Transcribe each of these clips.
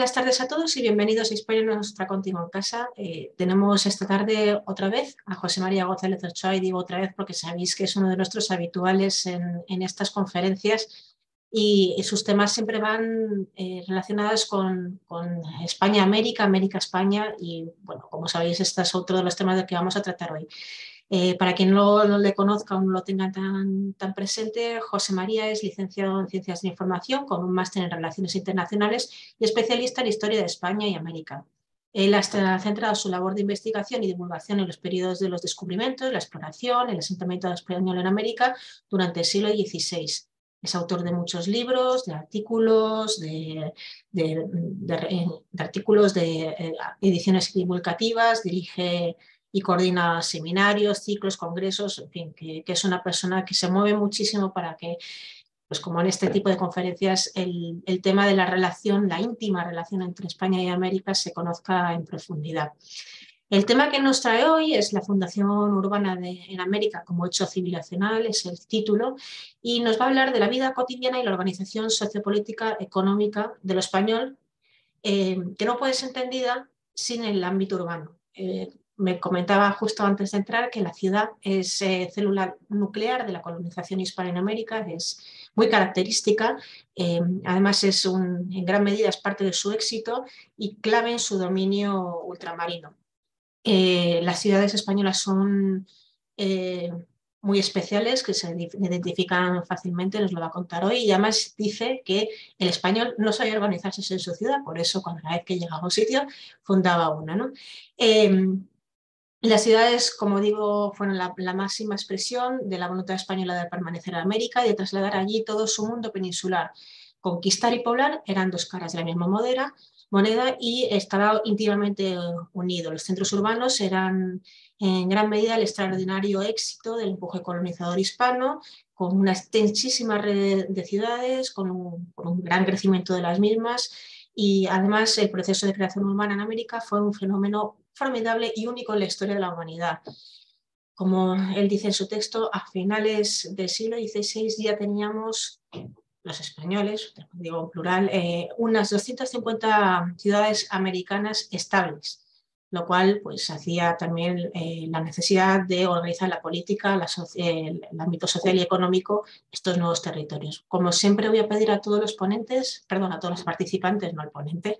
buenas tardes a todos y bienvenidos a España Nuestra Contigo en Casa. Eh, tenemos esta tarde otra vez a José María González Ochoa y digo otra vez porque sabéis que es uno de nuestros habituales en, estas conferencias y, sus temas siempre van eh, relacionados con, España-América, América-España y bueno, como sabéis, este es otro de los temas de que vamos a tratar hoy. Eh, para quien no, le conozca o no lo tenga tan, tan presente, José María es licenciado en Ciencias de Información con un máster en Relaciones Internacionales y especialista en Historia de España y América. Él ha centrado su labor de investigación y divulgación en los periodos de los descubrimientos, la exploración, el asentamiento español en América durante el siglo XVI. Es autor de muchos libros, de artículos, de artículos de eh, ediciones divulgativas, dirige y coordina seminarios, ciclos, congresos, en fin, que, es una persona que se mueve muchísimo para que pues como en este tipo de conferencias, el, tema de la relación, la íntima relación entre España y América se conozca en profundidad. El tema que nos trae hoy es la Fundación Urbana en América como hecho civilizacional, es el título, y nos va a hablar de la vida cotidiana y la organización sociopolítica económica de lo español, eh, que no puede ser entendida sin el ámbito urbano. Eh, me comentaba justo antes de entrar que la ciudad es eh, célula nuclear de la colonización que es muy característica, em, además es un, en gran medida es parte de su éxito y clave en su dominio ultramarino. Eh, las ciudades españolas son eh, muy especiales que se identifican fácilmente, nos lo va a contar hoy. Y además dice que el español no sabía organizarse en su ciudad, por eso cuando la vez que llegaba a un sitio fundaba una. ¿no? Em, las ciudades, como digo, fueron la, máxima expresión de la voluntad española de permanecer en América y de trasladar allí todo su mundo peninsular. Conquistar y poblar eran dos caras de la misma moneda y estaba íntimamente unido. Los centros urbanos eran en gran medida el extraordinario éxito del empuje colonizador hispano, con una extensísima red de ciudades, con un, con un gran crecimiento de las mismas y además el proceso de creación urbana en América fue un fenómeno formidable y único en la historia de la humanidad. Como él dice en su texto, a finales del siglo XVI ya teníamos los españoles, digo en plural, eh, unas 250 ciudades americanas estables lo cual pues hacía también eh, la necesidad de organizar la política, el, ámbito social y económico, estos nuevos territorios. Como siempre voy a pedir a todos los ponentes, perdón, a todos los participantes, no al ponente,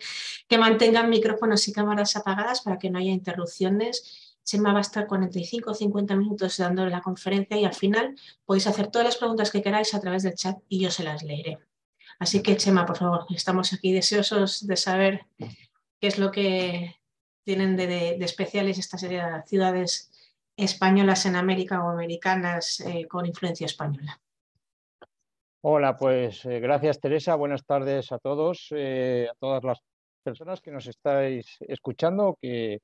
que mantengan micrófonos y cámaras apagadas para que no haya interrupciones. Chema va a estar 45 o 50 minutos dando la conferencia y al final podéis hacer todas las preguntas que queráis a través del chat y yo se las leeré. Así que Chema, por favor, estamos aquí deseosos de saber qué es lo que tienen de, de, esta serie de ciudades españolas en América o americanas eh, con influencia española. Hola, pues eh, gracias Teresa, buenas tardes a todos, eh, a todas las personas que nos estáis escuchando, que,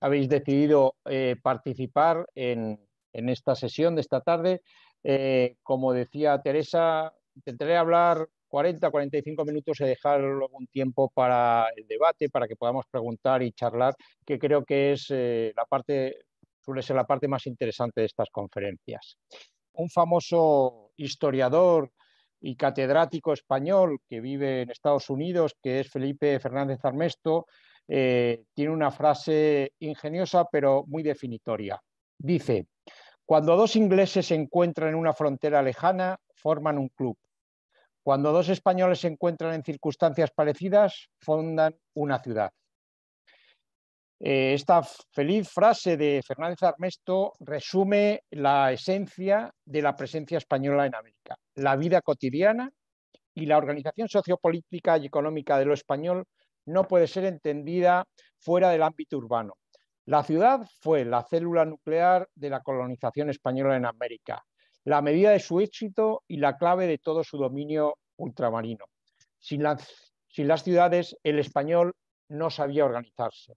habéis decidido participar en, en, esta sesión de esta tarde. como decía Teresa, intentaré hablar 40, 45 minutos y dejar un tiempo para el debate, para que podamos preguntar y charlar, que creo que es eh, la parte, suele ser la parte más interesante de estas conferencias. Un famoso historiador y catedrático español que vive en Estados Unidos, que es Felipe Fernández Armesto, eh, tiene una frase ingeniosa pero muy definitoria. Dice, cuando dos ingleses se encuentran en una frontera lejana, forman un club. Cuando dos españoles se encuentran en circunstancias parecidas, fundan una ciudad. Eh, esta feliz frase de Fernández Armesto resume la esencia de la presencia española en América. La vida cotidiana y la organización sociopolítica y económica de lo español no puede ser entendida fuera del ámbito urbano. La ciudad fue la célula nuclear de la colonización española en América la medida de su éxito y la clave de todo su dominio ultramarino. Sin las, sin las ciudades, el español no sabía organizarse.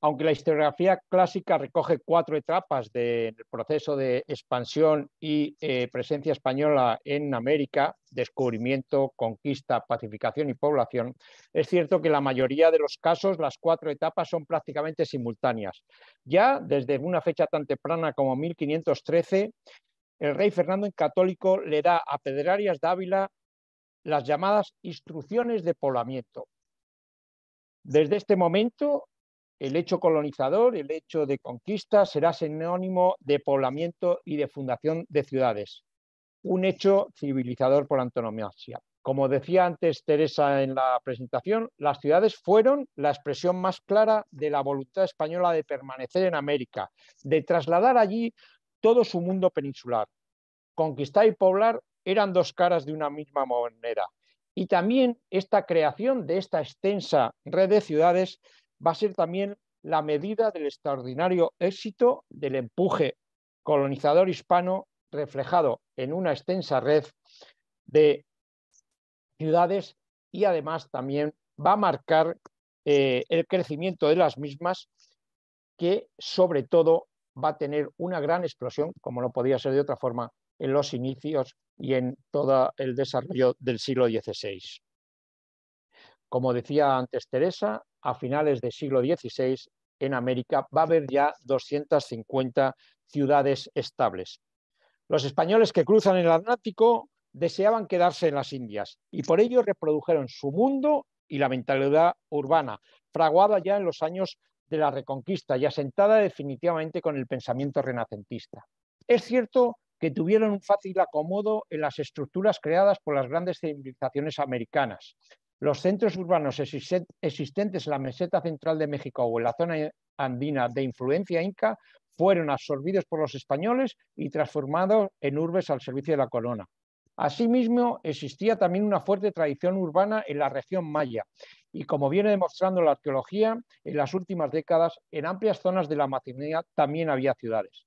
Aunque la historiografía clásica recoge cuatro etapas del proceso de expansión y eh, presencia española en América, descubrimiento, conquista, pacificación y población, es cierto que la mayoría de los casos las cuatro etapas son prácticamente simultáneas. Ya desde una fecha tan temprana como 1513, el rey Fernando en Católico le da a Pedrarias Dávila las llamadas instrucciones de poblamiento. Desde este momento, el hecho colonizador, el hecho de conquista, será sinónimo de poblamiento y de fundación de ciudades, un hecho civilizador por antonomasia. Como decía antes Teresa en la presentación, las ciudades fueron la expresión más clara de la voluntad española de permanecer en América, de trasladar allí todo su mundo peninsular. Conquistar y poblar eran dos caras de una misma moneda. Y también esta creación de esta extensa red de ciudades va a ser también la medida del extraordinario éxito del empuje colonizador hispano reflejado en una extensa red de ciudades y además también va a marcar eh, el crecimiento de las mismas que sobre todo va a tener una gran explosión, como no podía ser de otra forma, en los inicios y en todo el desarrollo del siglo XVI. Como decía antes Teresa, a finales del siglo XVI en América va a haber ya 250 ciudades estables. Los españoles que cruzan el Atlántico deseaban quedarse en las Indias y por ello reprodujeron su mundo y la mentalidad urbana, fraguada ya en los años de la Reconquista y asentada definitivamente con el pensamiento renacentista. Es cierto que tuvieron un fácil acomodo en las estructuras creadas por las grandes civilizaciones americanas. Los centros urbanos existentes en la meseta central de México o en la zona andina de influencia inca fueron absorbidos por los españoles y transformados en urbes al servicio de la corona. Asimismo, existía también una fuerte tradición urbana en la región maya y como viene demostrando la arqueología, en las últimas décadas en amplias zonas de la Macedonia también había ciudades.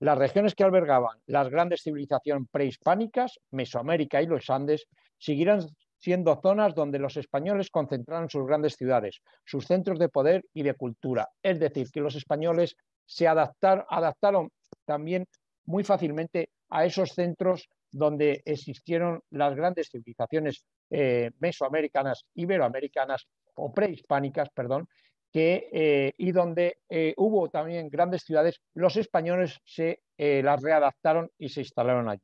Las regiones que albergaban las grandes civilizaciones prehispánicas, Mesoamérica y los Andes, seguirán siendo zonas donde los españoles concentraron sus grandes ciudades, sus centros de poder y de cultura. Es decir, que los españoles se adaptaron también muy fácilmente a esos centros donde existieron las grandes civilizaciones eh, mesoamericanas, iberoamericanas o prehispánicas, perdón, eh, y donde eh, hubo también grandes ciudades, los españoles se las readaptaron y se instalaron allí.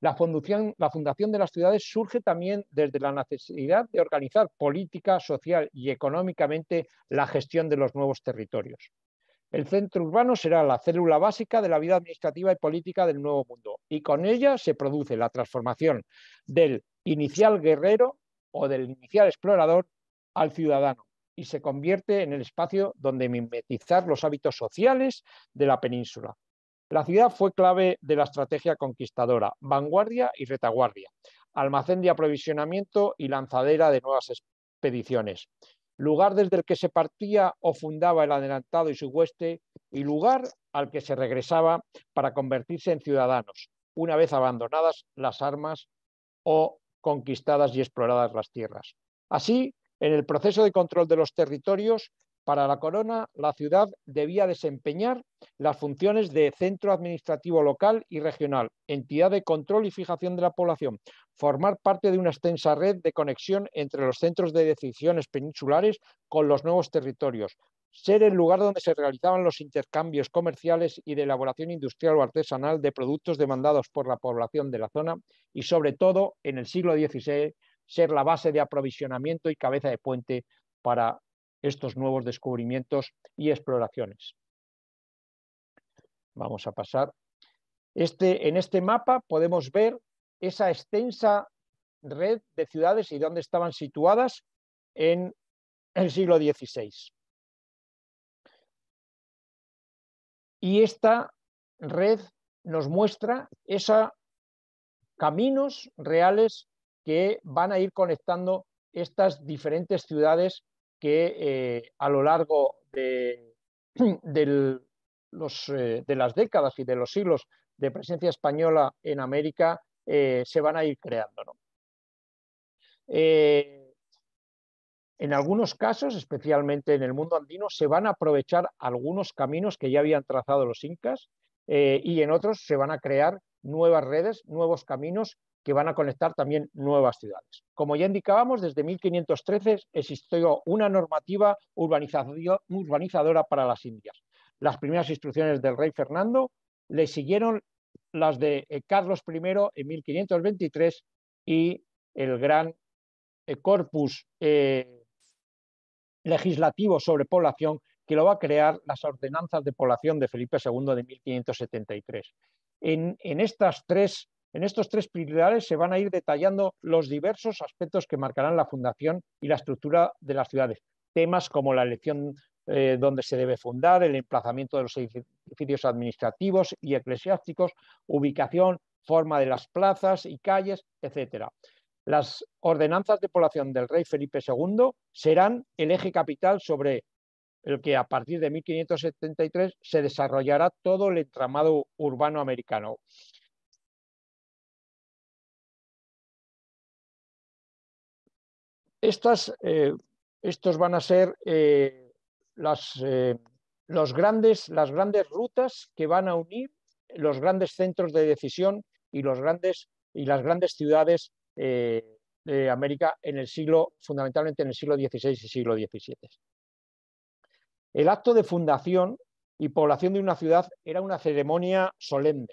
la fundación de las ciudades surge también desde la necesidad de organizar política, social y económicamente la gestión de los nuevos territorios. El centro urbano será la célula básica de la vida administrativa y política del nuevo mundo y con ella se produce la transformación del inicial guerrero o del inicial explorador al ciudadano y se convierte en el espacio donde mimetizar los hábitos sociales de la península. La ciudad fue clave de la estrategia conquistadora, vanguardia y retaguardia, almacén de aprovisionamiento y lanzadera de nuevas expediciones lugar desde el que se partía o fundaba el adelantado y su hueste, y lugar al que se regresaba para convertirse en ciudadanos, una vez abandonadas las armas o conquistadas y exploradas las tierras. Así, en el proceso de control de los territorios, para la corona, la ciudad debía desempeñar las funciones de centro administrativo local y regional, entidad de control y fijación de la población, formar parte de una extensa red de conexión entre los centros de decisiones peninsulares con los nuevos territorios, ser el lugar donde se realizaban los intercambios comerciales y de elaboración industrial o artesanal de productos demandados por la población de la zona y, sobre todo, en el siglo XVI, ser la base de aprovisionamiento y cabeza de puente para estos nuevos descubrimientos y exploraciones. Vamos a pasar. Este, en este mapa podemos ver esa extensa red de ciudades y dónde estaban situadas en el siglo XVI. Y esta red nos muestra esos caminos reales que van a ir conectando estas diferentes ciudades que eh, a lo largo eh, de, las décadas y de los siglos de presencia española en América eh, se van a ir creando. ¿no? en algunos casos, especialmente en el mundo andino, se van a aprovechar algunos caminos que ya habían trazado los incas y en otros se van a crear nuevas redes, nuevos caminos que van a conectar también nuevas ciudades. Como ya indicábamos, desde 1513 existió una normativa urbanizadora para las Indias. Las primeras instrucciones del rey Fernando le siguieron las de eh, Carlos I en 1523 y el gran eh, corpus eh, legislativo sobre población que lo va a crear las ordenanzas de población de Felipe II de 1573. En, en estas tres en estos tres pilares se van a ir detallando los diversos aspectos que marcarán la fundación y la estructura de las ciudades. Temas como la elección eh, donde se debe fundar, el emplazamiento de los edificios administrativos y eclesiásticos, ubicación, forma de las plazas y calles, etc. Las ordenanzas de población del rey Felipe II serán el eje capital sobre el que a partir de 1573 se desarrollará todo el entramado urbano americano. Eh, estos van a ser eh, las, eh, grandes, las grandes rutas que van a unir los grandes centros de decisión y, los grandes, y las grandes ciudades de América en el siglo, fundamentalmente en el siglo XVI y siglo XVII. El acto de fundación y población de una ciudad era una ceremonia solemne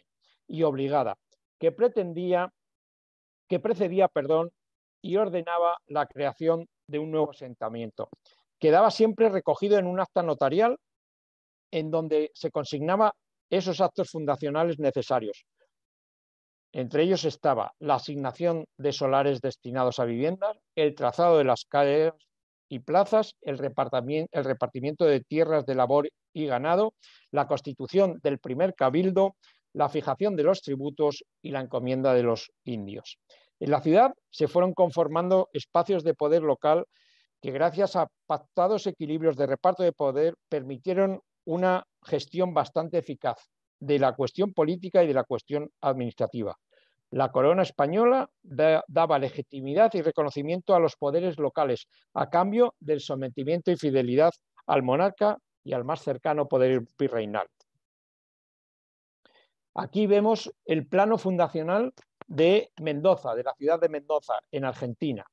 y obligada que pretendía que precedía, perdón, y ordenaba la creación de un nuevo asentamiento. Quedaba siempre recogido en un acta notarial en donde se consignaba esos actos fundacionales necesarios. Entre ellos estaba la asignación de solares destinados a viviendas, el trazado de las calles y plazas, el repartimiento, el repartimiento de tierras de labor y ganado, la constitución del primer cabildo, la fijación de los tributos y la encomienda de los indios. En la ciudad se fueron conformando espacios de poder local que gracias a pactados equilibrios de reparto de poder permitieron una gestión bastante eficaz de la cuestión política y de la cuestión administrativa. La corona española daba legitimidad y reconocimiento a los poderes locales a cambio del sometimiento y fidelidad al monarca y al más cercano poder virreinal. Aquí vemos el plano fundacional de Mendoza, de la ciudad de Mendoza, en Argentina.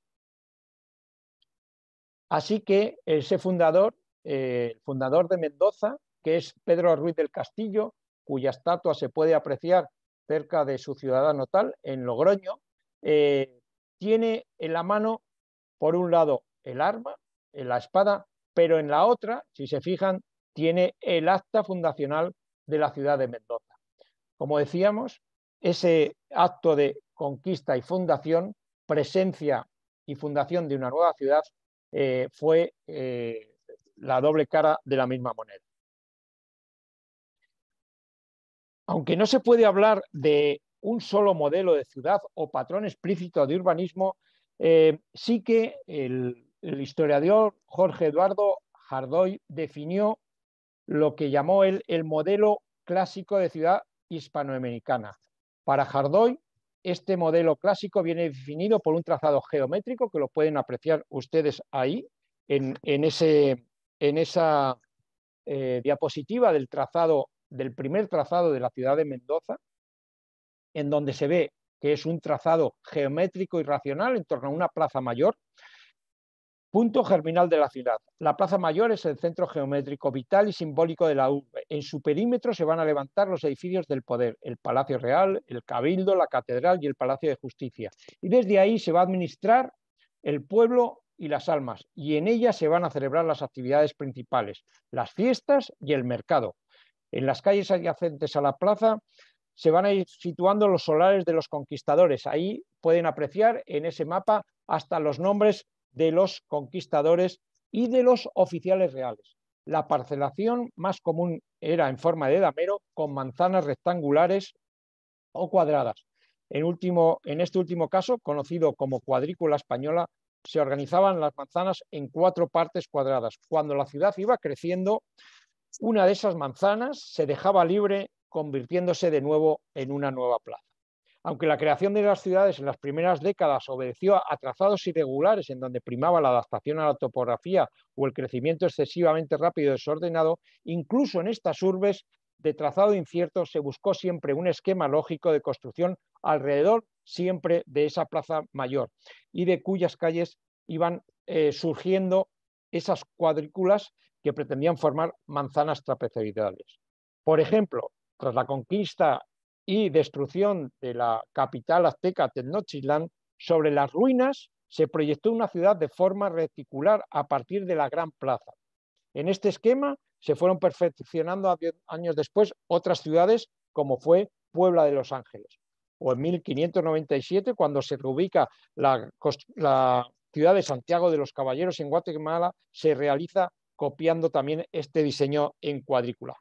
Así que ese fundador, eh, el fundador de Mendoza, que es Pedro Ruiz del Castillo, cuya estatua se puede apreciar cerca de su ciudad natal, en Logroño, eh, tiene en la mano, por un lado, el arma, eh, la espada, pero en la otra, si se fijan, tiene el acta fundacional de la ciudad de Mendoza. Como decíamos, ese acto de conquista y fundación, presencia y fundación de una nueva ciudad, eh, fue eh, la doble cara de la misma moneda. Aunque no se puede hablar de un solo modelo de ciudad o patrón explícito de urbanismo, eh, sí que el, el historiador Jorge Eduardo Jardoy definió lo que llamó él el modelo clásico de ciudad hispanoamericana, para Jardoy, este modelo clásico viene definido por un trazado geométrico que lo pueden apreciar ustedes ahí en, en, ese, esa eh, diapositiva del trazado, del primer trazado de la ciudad de Mendoza, en donde se ve que es un trazado geométrico y racional en torno a una plaza mayor, Punto germinal de la ciudad. La Plaza Mayor es el centro geométrico, vital y simbólico de la urbe. En su perímetro se van a levantar los edificios del poder, el Palacio Real, el Cabildo, la Catedral y el Palacio de Justicia. Y desde ahí se va a administrar el pueblo y las almas, y en ella se van a celebrar las actividades principales, las fiestas y el mercado. En las calles adyacentes a la plaza se van a ir situando los solares de los conquistadores. Ahí pueden apreciar en ese mapa hasta los nombres de los conquistadores y de los oficiales reales. La parcelación más común era en forma de damero con manzanas rectangulares o cuadradas. En, último, en este último caso, conocido como cuadrícula española, se organizaban las manzanas en cuatro partes cuadradas. Cuando la ciudad iba creciendo, una de esas manzanas se dejaba libre, convirtiéndose de nuevo en una nueva plaza. Aunque la creación de las ciudades en las primeras décadas obedeció a trazados irregulares en donde primaba la adaptación a la topografía o el crecimiento excesivamente rápido y desordenado, incluso en estas urbes de trazado incierto se buscó siempre un esquema lógico de construcción alrededor siempre de esa plaza mayor y de cuyas calles iban eh, surgiendo esas cuadrículas que pretendían formar manzanas trapezoidales. Por ejemplo, tras la conquista y destrucción de la capital azteca Tenochtitlan sobre las ruinas se proyectó una ciudad de forma reticular a partir de la Gran Plaza. En este esquema se fueron perfeccionando años después otras ciudades como fue Puebla de los Ángeles. O en 1597, cuando se reubica la, la ciudad de Santiago de los Caballeros en Guatemala, se realiza copiando también este diseño en cuadrícula.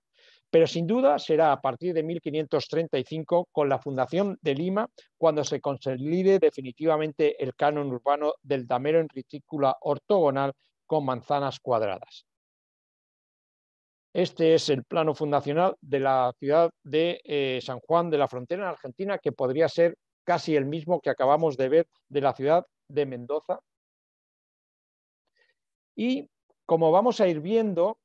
Pero sin duda será a partir de 1535 con la fundación de Lima cuando se consolide definitivamente el canon urbano del damero en retícula ortogonal con manzanas cuadradas. Este es el plano fundacional de la ciudad de eh, San Juan de la Frontera en Argentina, que podría ser casi el mismo que acabamos de ver de la ciudad de Mendoza. Y como vamos a ir viendo,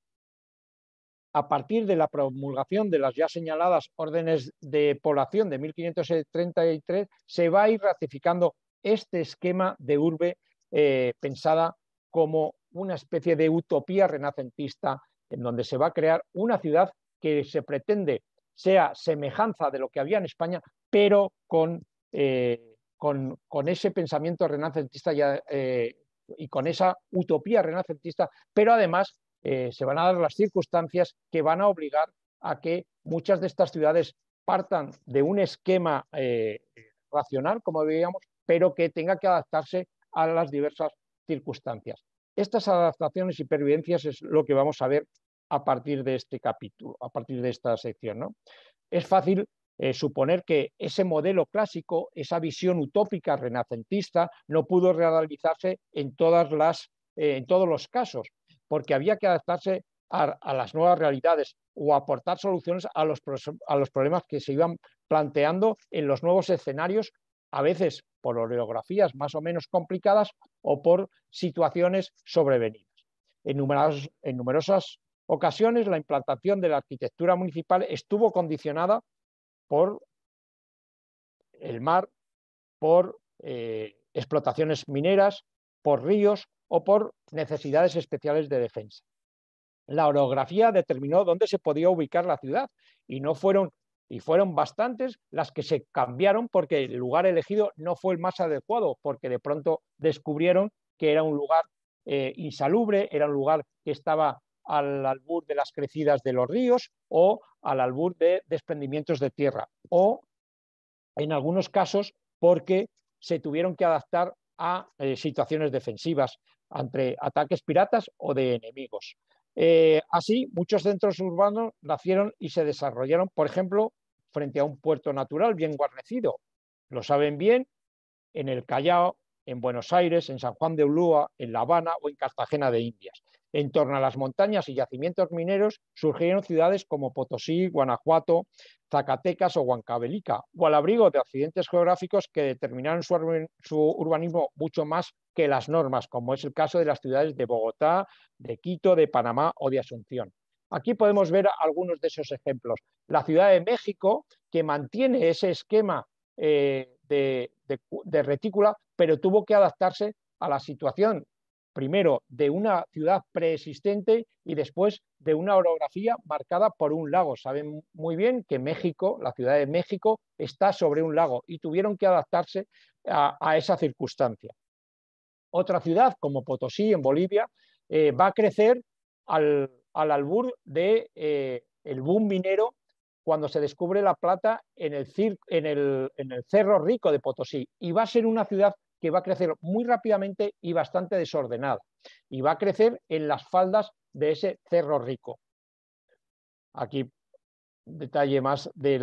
a partir de la promulgación de las ya señaladas órdenes de población de 1533, se va a ir ratificando este esquema de urbe eh, pensada como una especie de utopía renacentista en donde se va a crear una ciudad que se pretende sea semejanza de lo que había en España, pero con, eh, con, ese pensamiento renacentista eh, y con esa utopía renacentista, pero además eh, se van a dar las circunstancias que van a obligar a que muchas de estas ciudades partan de un esquema eh, racional, como diríamos, pero que tenga que adaptarse a las diversas circunstancias. Estas adaptaciones y pervivencias es lo que vamos a ver a partir de este capítulo, a partir de esta sección. ¿no? Es fácil eh, suponer que ese modelo clásico, esa visión utópica renacentista, no pudo realizarse en, en todos los casos, porque había que adaptarse a, las nuevas realidades o aportar soluciones a los, problemas que se iban planteando en los nuevos escenarios, a veces por orografías más o menos complicadas o por situaciones sobrevenidas. En, numerosas ocasiones la implantación de la arquitectura municipal estuvo condicionada por el mar, por eh, explotaciones mineras, por ríos, o por necesidades especiales de defensa. La orografía determinó dónde se podía ubicar la ciudad y no fueron y fueron bastantes las que se cambiaron porque el lugar elegido no fue el más adecuado, porque de pronto descubrieron que era un lugar eh, insalubre, era un lugar que estaba al albur de las crecidas de los ríos o al albur de desprendimientos de tierra, o en algunos casos porque se tuvieron que adaptar a eh, situaciones defensivas, entre ataques piratas o de enemigos. Eh, así, muchos centros urbanos nacieron y se desarrollaron, por ejemplo, frente a un puerto natural bien guarnecido. Lo saben bien en el Callao, en Buenos Aires, en San Juan de Ulúa, en La Habana o en Cartagena de Indias. En torno a las montañas y yacimientos mineros surgieron ciudades como Potosí, Guanajuato, Zacatecas o Huancavelica, o al abrigo de accidentes geográficos que determinaron su, urbanismo mucho más que las normas, como es el caso de las ciudades de Bogotá, de Quito, de Panamá o de Asunción. Aquí podemos ver algunos de esos ejemplos. La Ciudad de México, que mantiene ese esquema eh, de retícula, pero tuvo que adaptarse a la situación primero de una ciudad preexistente y después de una orografía marcada por un lago. Saben muy bien que México, la Ciudad de México, está sobre un lago y tuvieron que adaptarse a, esa circunstancia. Otra ciudad como Potosí, en Bolivia, eh, va a crecer al, albur del de, eh, el boom minero cuando se descubre la plata en el, en el Cerro Rico de Potosí y va a ser una ciudad que va a crecer muy rápidamente y bastante desordenada. Y va a crecer en las faldas de ese cerro rico. Aquí detalle más de,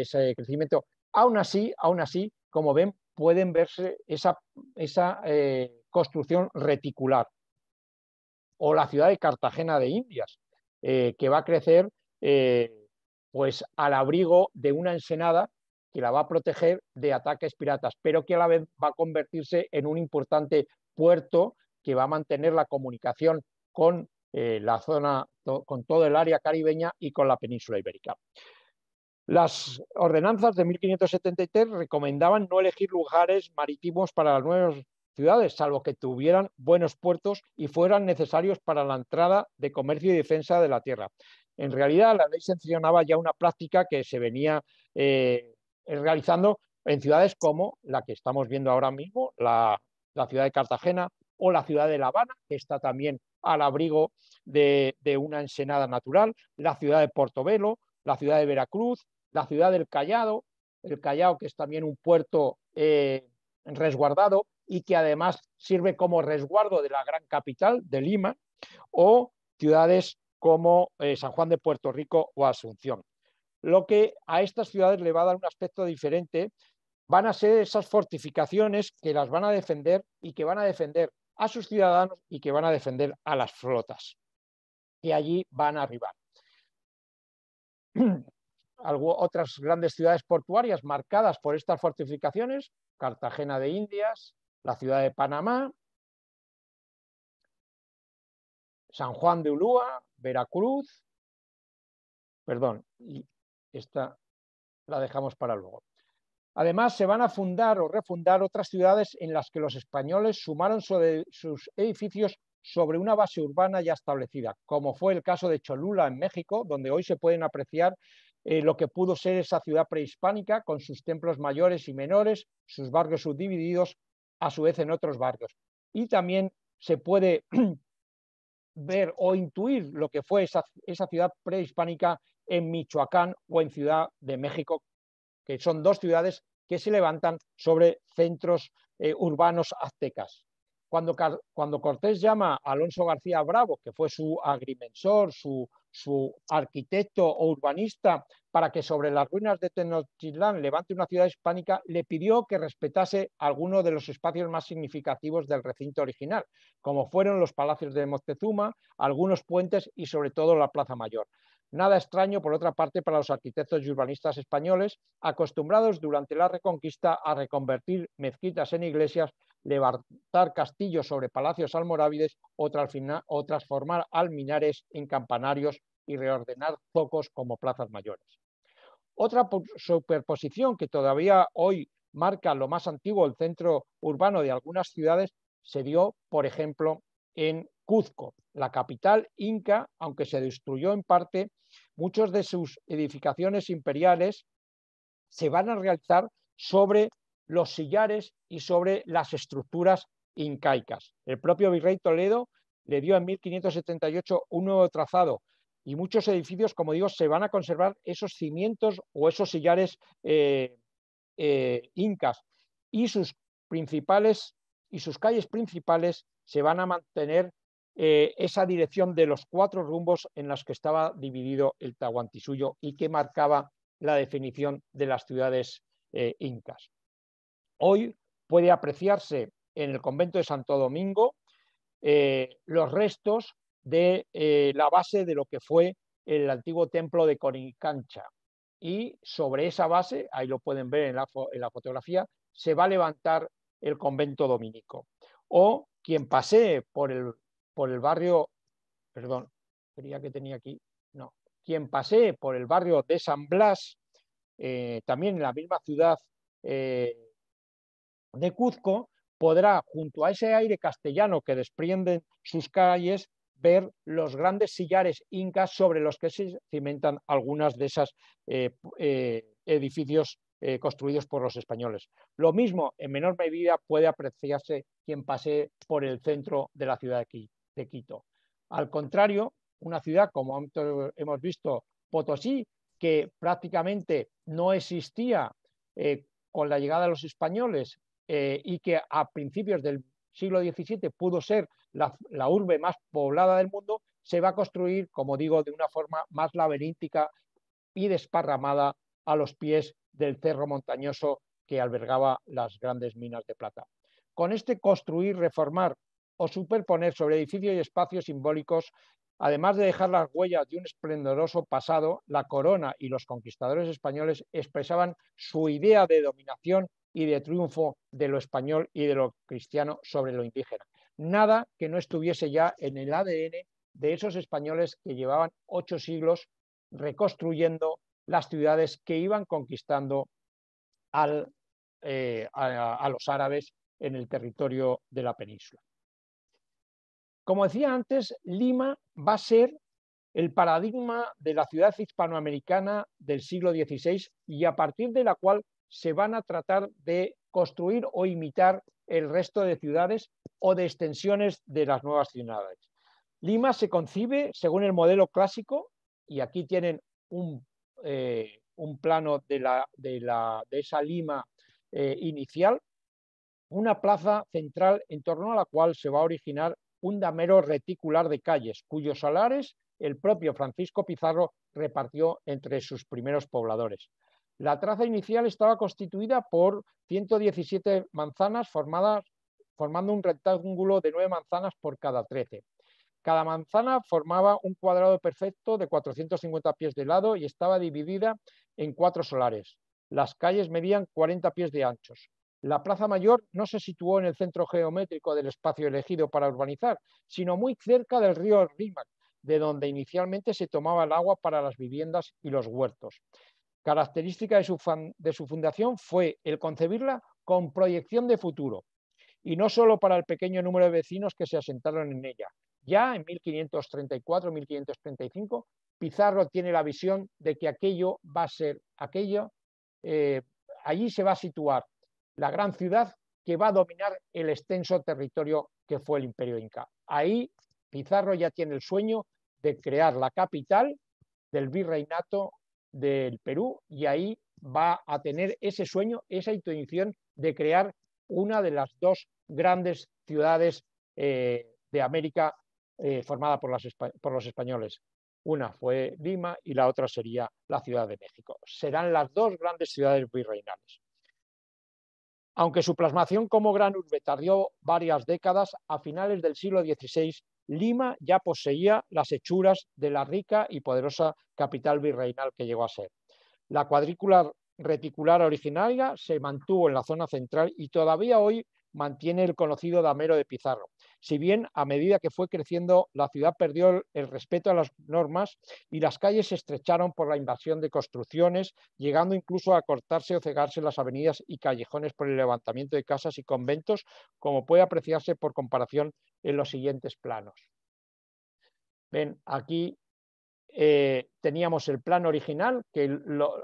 ese crecimiento. Aún así, aún así, como ven, pueden verse esa, esa eh, construcción reticular. O la ciudad de Cartagena de Indias, eh, que va a crecer eh, pues al abrigo de una ensenada que la va a proteger de ataques piratas, pero que a la vez va a convertirse en un importante puerto que va a mantener la comunicación con eh, la zona, con todo el área caribeña y con la península ibérica. Las ordenanzas de 1573 recomendaban no elegir lugares marítimos para las nuevas ciudades, salvo que tuvieran buenos puertos y fueran necesarios para la entrada de comercio y defensa de la tierra. En realidad, la ley sancionaba ya una práctica que se venía eh, realizando en ciudades como la que estamos viendo ahora mismo, la, ciudad de Cartagena o la ciudad de La Habana, que está también al abrigo de, una ensenada natural, la ciudad de Portobelo, la ciudad de Veracruz, la ciudad del Callao, el Callao que es también un puerto eh, resguardado y que además sirve como resguardo de la gran capital de Lima, o ciudades como eh, San Juan de Puerto Rico o Asunción lo que a estas ciudades le va a dar un aspecto diferente, van a ser esas fortificaciones que las van a defender y que van a defender a sus ciudadanos y que van a defender a las flotas que allí van a arribar. otras grandes ciudades portuarias marcadas por estas fortificaciones, Cartagena de Indias, la ciudad de Panamá, San Juan de Ulúa, Veracruz, perdón, esta la dejamos para luego. Además, se van a fundar o refundar otras ciudades en las que los españoles sumaron sus edificios sobre una base urbana ya establecida, como fue el caso de Cholula en México, donde hoy se pueden apreciar eh, lo que pudo ser esa ciudad prehispánica con sus templos mayores y menores, sus barrios subdivididos, a su vez en otros barrios. Y también se puede ver o intuir lo que fue esa, esa ciudad prehispánica en Michoacán o en Ciudad de México, que son dos ciudades que se levantan sobre centros eh, urbanos aztecas. Cuando, Cortés llama a Alonso García Bravo, que fue su agrimensor, su, su, arquitecto o urbanista, para que sobre las ruinas de Tenochtitlán levante una ciudad hispánica, le pidió que respetase algunos de los espacios más significativos del recinto original, como fueron los palacios de Moctezuma, algunos puentes y sobre todo la Plaza Mayor. Nada extraño, por otra parte, para los arquitectos y urbanistas españoles, acostumbrados durante la Reconquista a reconvertir mezquitas en iglesias, levantar castillos sobre palacios almorávides o, transformar alminares en campanarios y reordenar focos como plazas mayores. Otra superposición que todavía hoy marca lo más antiguo, el centro urbano de algunas ciudades, se dio, por ejemplo, en Cuzco, la capital inca, aunque se destruyó en parte, muchas de sus edificaciones imperiales se van a realizar sobre los sillares y sobre las estructuras incaicas. El propio virrey Toledo le dio en 1578 un nuevo trazado y muchos edificios, como digo, se van a conservar esos cimientos o esos sillares eh, eh, incas y sus principales y sus calles principales se van a mantener eh, esa dirección de los cuatro rumbos en los que estaba dividido el Tahuantisuyo y que marcaba la definición de las ciudades eh, incas. Hoy puede apreciarse en el convento de Santo Domingo eh, los restos de la base de lo que fue el antiguo templo de Corincancha. Y sobre esa base, ahí lo pueden ver en la, en la fotografía, se va a levantar el convento dominico. O quien pasee por el por el barrio, perdón, quería que tenía aquí, no, quien pase por el barrio de San Blas, eh, también en la misma ciudad eh, de Cuzco, podrá, junto a ese aire castellano que desprenden sus calles, ver los grandes sillares incas sobre los que se cimentan algunas de esas eh, edificios construidos por los españoles. Lo mismo, en menor medida, puede apreciarse quien pase por el centro de la ciudad de aquí de Quito. Al contrario, una ciudad como hemos visto Potosí, que prácticamente no existía eh, con la llegada de los españoles eh, y que a principios del siglo XVII pudo ser la, la, urbe más poblada del mundo, se va a construir, como digo, de una forma más laberíntica y desparramada a los pies del cerro montañoso que albergaba las grandes minas de plata. Con este construir, reformar o superponer sobre edificios y espacios simbólicos, además de dejar las huellas de un esplendoroso pasado, la corona y los conquistadores españoles expresaban su idea de dominación y de triunfo de lo español y de lo cristiano sobre lo indígena. Nada que no estuviese ya en el ADN de esos españoles que llevaban ocho siglos reconstruyendo las ciudades que iban conquistando eh, a los árabes en el territorio de la península. Como decía antes, Lima va a ser el paradigma de la ciudad hispanoamericana del siglo XVI y a partir de la cual se van a tratar de construir o imitar el resto de ciudades o de extensiones de las nuevas ciudades. Lima se concibe según el modelo clásico y aquí tienen un, eh, plano de, la, de, esa Lima eh, inicial, una plaza central en torno a la cual se va a originar un damero reticular de calles, cuyos solares el propio Francisco Pizarro repartió entre sus primeros pobladores. La traza inicial estaba constituida por 117 manzanas formadas, formando un rectángulo de 9 manzanas por cada 13. Cada manzana formaba un cuadrado perfecto de 450 pies de lado y estaba dividida en cuatro solares. Las calles medían 40 pies de anchos. La Plaza Mayor no se situó en el centro geométrico del espacio elegido para urbanizar, sino muy cerca del río Rímac, de donde inicialmente se tomaba el agua para las viviendas y los huertos. Característica de su, fundación fue el concebirla con proyección de futuro, y no solo para el pequeño número de vecinos que se asentaron en ella. Ya en 1534-1535, Pizarro tiene la visión de que aquello va a ser aquello, eh, allí se va a situar la gran ciudad que va a dominar el extenso territorio que fue el imperio inca. Ahí Pizarro ya tiene el sueño de crear la capital del virreinato del Perú y ahí va a tener ese sueño, esa intuición de crear una de las dos grandes ciudades eh, de América eh, formada por los españoles. Una fue Lima y la otra sería la Ciudad de México. Serán las dos grandes ciudades virreinales. Aunque su plasmación como gran urbe tardó varias décadas, a finales del siglo XVI Lima ya poseía las hechuras de la rica y poderosa capital virreinal que llegó a ser. La cuadrícula reticular originaria se mantuvo en la zona central y todavía hoy mantiene el conocido damero de Pizarro, si bien a medida que fue creciendo la ciudad perdió el respeto a las normas y las calles se estrecharon por la invasión de construcciones, llegando incluso a cortarse o cegarse las avenidas y callejones por el levantamiento de casas y conventos, como puede apreciarse por comparación en los siguientes planos. Ven, aquí eh, teníamos el plan original, que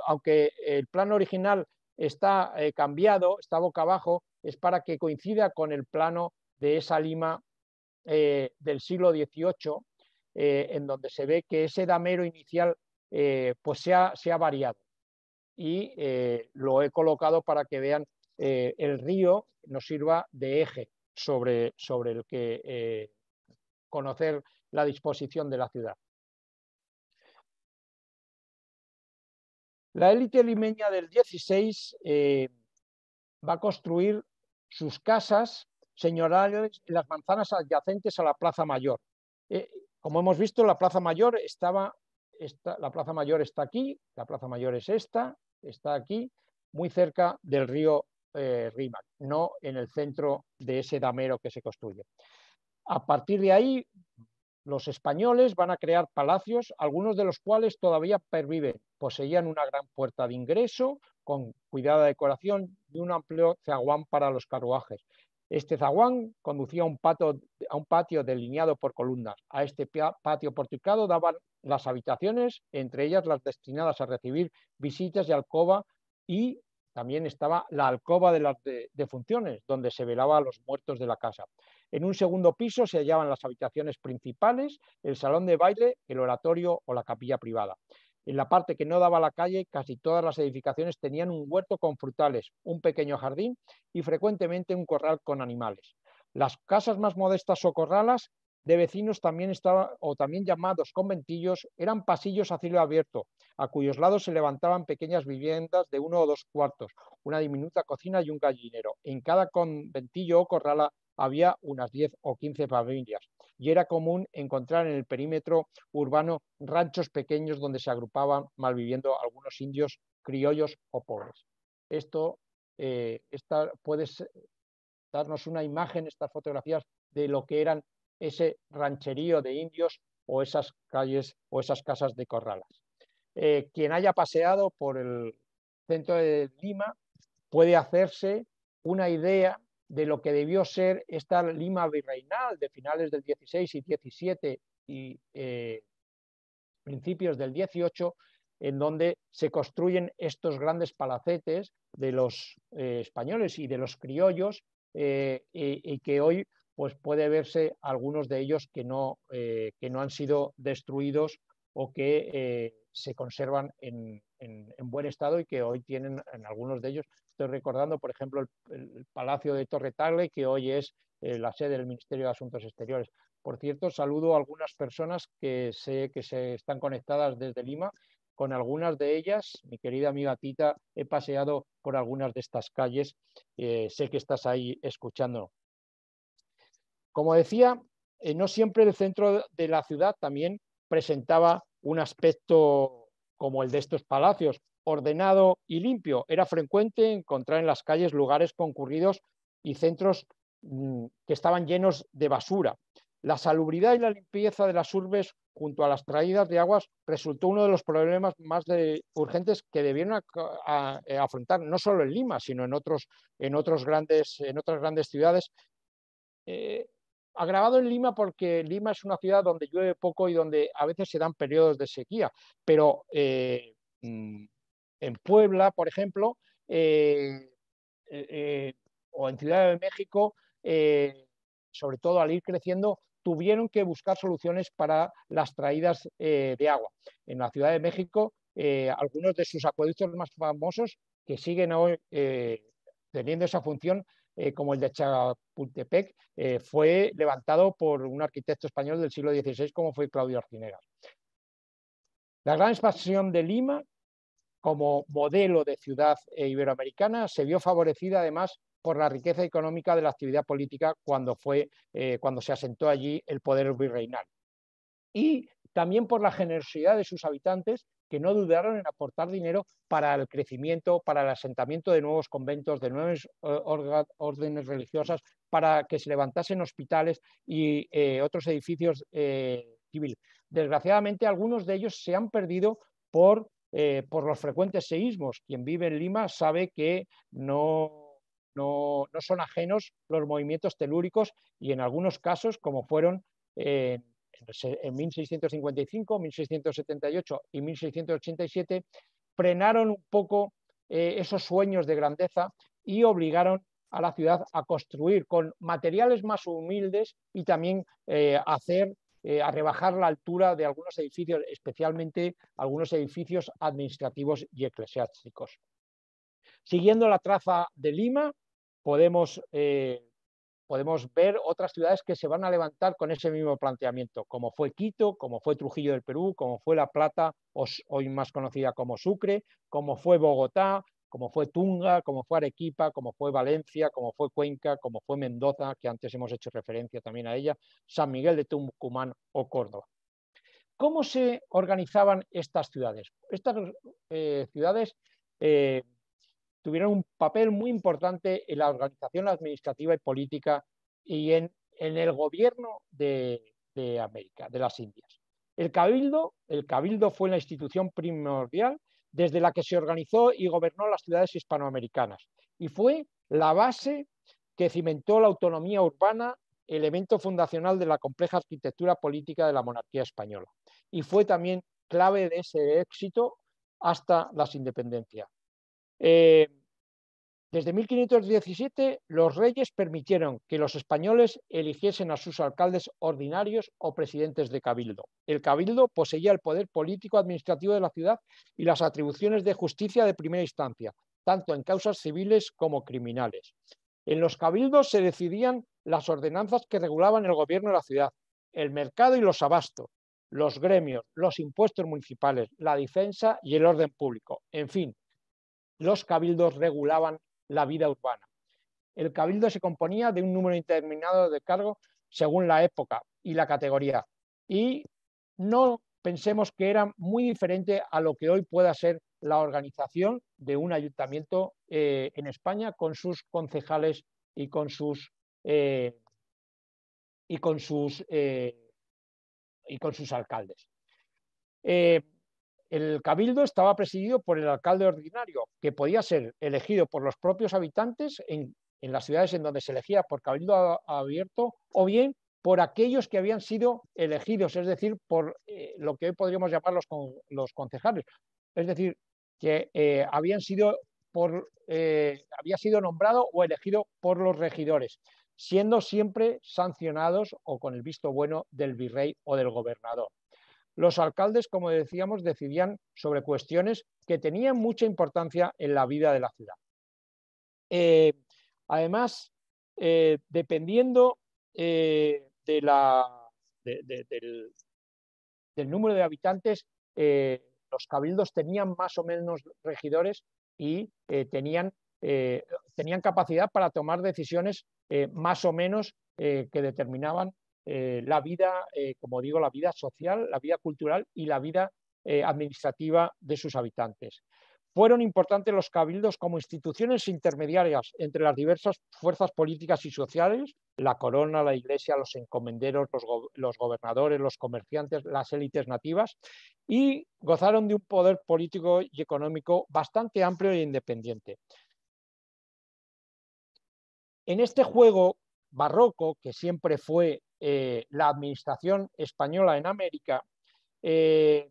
aunque el plano original está eh, cambiado, está boca abajo, es para que coincida con el plano de esa Lima eh, del siglo XVIII, eh, en donde se ve que ese damero inicial eh, pues se ha, variado. Y lo he colocado para que vean el río nos sirva de eje sobre, el que conocer la disposición de la ciudad. La élite limeña del XVI va a construir sus casas señorales las manzanas adyacentes a la Plaza Mayor. Eh, como hemos visto, la Plaza Mayor estaba, la Plaza Mayor está aquí, la Plaza Mayor es esta, está aquí, muy cerca del río eh, Rima, no en el centro de ese damero que se construye. A partir de ahí, los españoles van a crear palacios, algunos de los cuales todavía perviven. Poseían una gran puerta de ingreso con cuidada decoración y un amplio zaguán para los carruajes. Este zaguán conducía a un patio delineado por columnas. A este patio porticado daban las habitaciones, entre ellas las destinadas a recibir visitas de alcoba y también estaba la alcoba de las defunciones, donde se velaba a los muertos de la casa. En un segundo piso se hallaban las habitaciones principales, el salón de baile, el oratorio o la capilla privada. En la parte que no daba a la calle, casi todas las edificaciones tenían un huerto con frutales, un pequeño jardín y frecuentemente un corral con animales. Las casas más modestas o corralas de vecinos también estaban, o también llamados conventillos, eran pasillos a cielo abierto, a cuyos lados se levantaban pequeñas viviendas de uno o dos cuartos, una diminuta cocina y un gallinero. En cada conventillo o corrala había unas 10 o 15 familias y era común encontrar en el perímetro urbano ranchos pequeños donde se agrupaban malviviendo algunos indios criollos o pobres. Esto eh, puede puedes darnos una imagen, estas fotografías, de lo que eran ese rancherío de indios o esas calles o esas casas de corralas. Eh, quien haya paseado por el centro de Lima puede hacerse una idea de lo que debió ser esta Lima virreinal de finales del 16 y 17 y eh, principios del 18, en donde se construyen estos grandes palacetes de los eh, españoles y de los criollos eh, y, que hoy pues puede verse algunos de ellos que no, que no han sido destruidos o que se conservan en, en, buen estado y que hoy tienen en algunos de ellos. Estoy recordando, por ejemplo, el, Palacio de Torre Tagle, que hoy es eh, la sede del Ministerio de Asuntos Exteriores. Por cierto, saludo a algunas personas que sé que se están conectadas desde Lima. Con algunas de ellas, mi querida amiga Tita, he paseado por algunas de estas calles. Eh, sé que estás ahí escuchando. Como decía, eh, no siempre el centro de la ciudad también presentaba un aspecto como el de estos palacios, ordenado y limpio. Era frecuente encontrar en las calles lugares concurridos y centros mm, que estaban llenos de basura. La salubridad y la limpieza de las urbes junto a las traídas de aguas resultó uno de los problemas más urgentes que debieron eh, afrontar no solo en Lima, sino en, otros, en, otros grandes, en otras grandes ciudades. Eh, agravado en Lima porque Lima es una ciudad donde llueve poco y donde a veces se dan periodos de sequía, pero eh, mm, en Puebla, por ejemplo, eh, eh, o en Ciudad de México, sobre todo al ir creciendo, tuvieron que buscar soluciones para las traídas de agua. En la Ciudad de México, algunos de sus acueductos más famosos que siguen hoy teniendo esa función eh, como el de Chapultepec, eh, fue levantado por un arquitecto español del siglo XVI como fue Claudio Arcinegas. La gran expansión de Lima como modelo de ciudad eh, iberoamericana se vio favorecida además por la riqueza económica de la actividad política cuando, fue, cuando se asentó allí el poder virreinal. Y también por la generosidad de sus habitantes, que no dudaron en aportar dinero para el crecimiento, para el asentamiento de nuevos conventos, de nuevas eh, órdenes religiosas, para que se levantasen hospitales y eh, otros edificios eh, civiles. Desgraciadamente, algunos de ellos se han perdido por, por los frecuentes seísmos. Quien vive en Lima sabe que no no, no, son ajenos los movimientos telúricos y en algunos casos, como fueron en 1655, 1678 y 1687, frenaron un poco eh, esos sueños de grandeza y obligaron a la ciudad a construir con materiales más humildes y también eh, hacer eh, a rebajar la altura de algunos edificios, especialmente algunos edificios administrativos y eclesiásticos. Siguiendo la traza de Lima, podemos podemos ver otras ciudades que se van a levantar con ese mismo planteamiento, como fue Quito, como fue Trujillo del Perú, como fue La Plata, hoy más conocida como Sucre, como fue Bogotá, como fue Tunga, como fue Arequipa, como fue Valencia, como fue Cuenca, como fue Mendoza, que antes hemos hecho referencia también a ella, San Miguel de Tucumán o Córdoba. ¿Cómo se organizaban estas ciudades? Estas eh, ciudades eh, tuvieron un papel muy importante en la organización administrativa y política y en, el gobierno de, de, América, de las Indias. El cabildo, el cabildo fue la institución primordial desde la que se organizó y gobernó las ciudades hispanoamericanas y fue la base que cimentó la autonomía urbana, elemento fundacional de la compleja arquitectura política de la monarquía española. Y fue también clave de ese éxito hasta las independencias. Eh, desde 1517, los reyes permitieron que los españoles eligiesen a sus alcaldes ordinarios o presidentes de cabildo. El cabildo poseía el poder político administrativo de la ciudad y las atribuciones de justicia de primera instancia, tanto en causas civiles como criminales. En los cabildos se decidían las ordenanzas que regulaban el gobierno de la ciudad, el mercado y los abastos, los gremios, los impuestos municipales, la defensa y el orden público. En fin, los cabildos regulaban la vida urbana. El cabildo se componía de un número indeterminado de cargos según la época y la categoría. Y no pensemos que era muy diferente a lo que hoy pueda ser la organización de un ayuntamiento eh, en España con sus concejales y con sus eh, con sus eh, y con sus alcaldes. El cabildo estaba presidido por el alcalde ordinario, que podía ser elegido por los propios habitantes en, las ciudades en donde se elegía por cabildo abierto o bien por aquellos que habían sido elegidos, es decir, por eh, lo que hoy podríamos llamar los, concejales, es decir, que eh, habían sido por, eh, había sido nombrado o elegido por los regidores, siendo siempre sancionados o con el visto bueno del virrey o del gobernador los alcaldes, como decíamos, decidían sobre cuestiones que tenían mucha importancia en la vida de la ciudad. Eh, además, eh, dependiendo eh, del, número de habitantes, los cabildos tenían más o menos regidores y tenían, tenían, capacidad para tomar decisiones más o menos que determinaban eh, la vida, eh, como digo, la vida social, la vida cultural y la vida eh, administrativa de sus habitantes. Fueron importantes los cabildos como instituciones intermediarias entre las diversas fuerzas políticas y sociales, la corona, la iglesia, los encomenderos, los, los gobernadores, los comerciantes, las élites nativas, y gozaron de un poder político y económico bastante amplio e independiente. En este juego barroco, que siempre fue eh, la administración española en América, eh,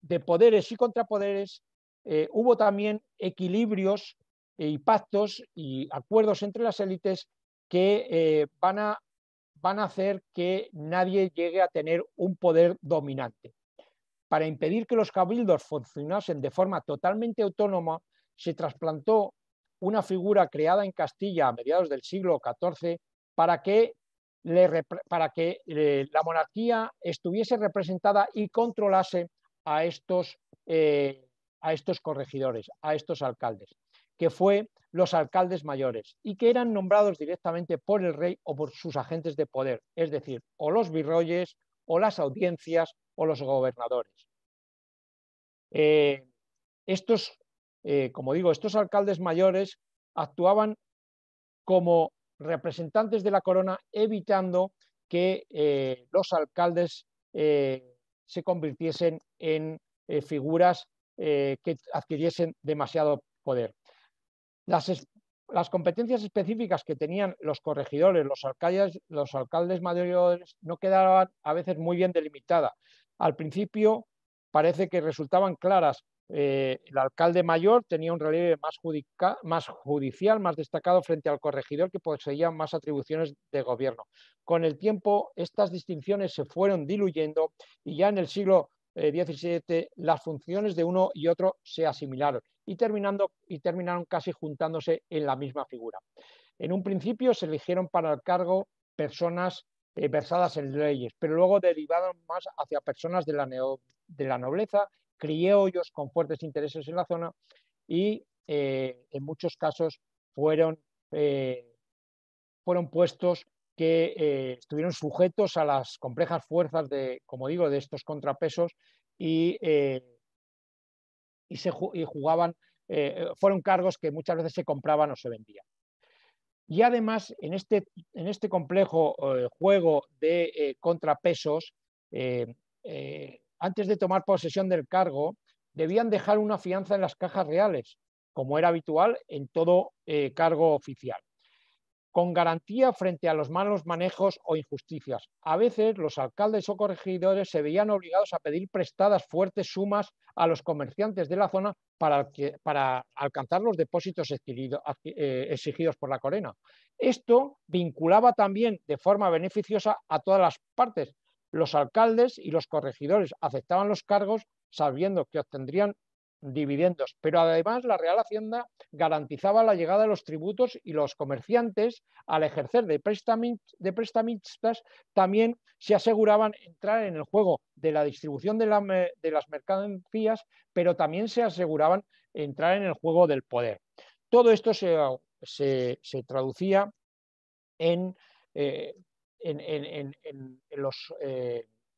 de poderes y contrapoderes, eh, hubo también equilibrios y e pactos y acuerdos entre las élites que van a, van a hacer que nadie llegue a tener un poder dominante. Para impedir que los cabildos funcionasen de forma totalmente autónoma, se trasplantó una figura creada en Castilla a mediados del siglo XIV para que para que eh, la monarquía estuviese representada y controlase a estos, eh, a estos corregidores, a estos alcaldes, que fue los alcaldes mayores y que eran nombrados directamente por el rey o por sus agentes de poder, es decir, o los virroyes, o las audiencias o los gobernadores. Eh, estos, como digo, estos alcaldes mayores actuaban como representantes de la corona evitando que eh, los alcaldes eh, se convirtiesen en eh, figuras que adquiriesen demasiado poder. Las, las, competencias específicas que tenían los corregidores, los alcaldes, los alcaldes mayores, no quedaban a veces muy bien delimitadas. Al principio parece que resultaban claras, eh, el alcalde mayor tenía un relieve más, judicial, más destacado frente al corregidor que poseía más atribuciones de gobierno. Con el tiempo, estas distinciones se fueron diluyendo y ya en el siglo XVII eh, las funciones de uno y otro se asimilaron y, terminaron casi juntándose en la misma figura. En un principio se eligieron para el cargo personas eh, versadas en leyes, pero luego derivaron más hacia personas de la nobleza criollos con fuertes intereses en la zona y eh, en muchos casos fueron, eh, fueron puestos que eh, estuvieron sujetos a las complejas fuerzas de, como digo, de estos contrapesos y, y se jugaban, fueron cargos que muchas veces se compraban o se vendían. Y además, en este, en este complejo juego de contrapesos, antes de tomar posesión del cargo, debían dejar una fianza en las cajas reales, como era habitual en todo eh, cargo oficial, con garantía frente a los malos manejos o injusticias. A veces los alcaldes o corregidores se veían obligados a pedir prestadas fuertes sumas a los comerciantes de la zona para, alcanzar los depósitos eh, exigidos por la Corena. Esto vinculaba también de forma beneficiosa a todas las partes, los alcaldes y los corregidores aceptaban los cargos sabiendo que obtendrían dividendos, pero además la Real Hacienda garantizaba la llegada de los tributos y los comerciantes, al ejercer de, de prestamistas, también se aseguraban entrar en el juego de la distribución de, las mercancías, pero también se aseguraban entrar en el juego del poder. Todo esto se, traducía en eh, eh,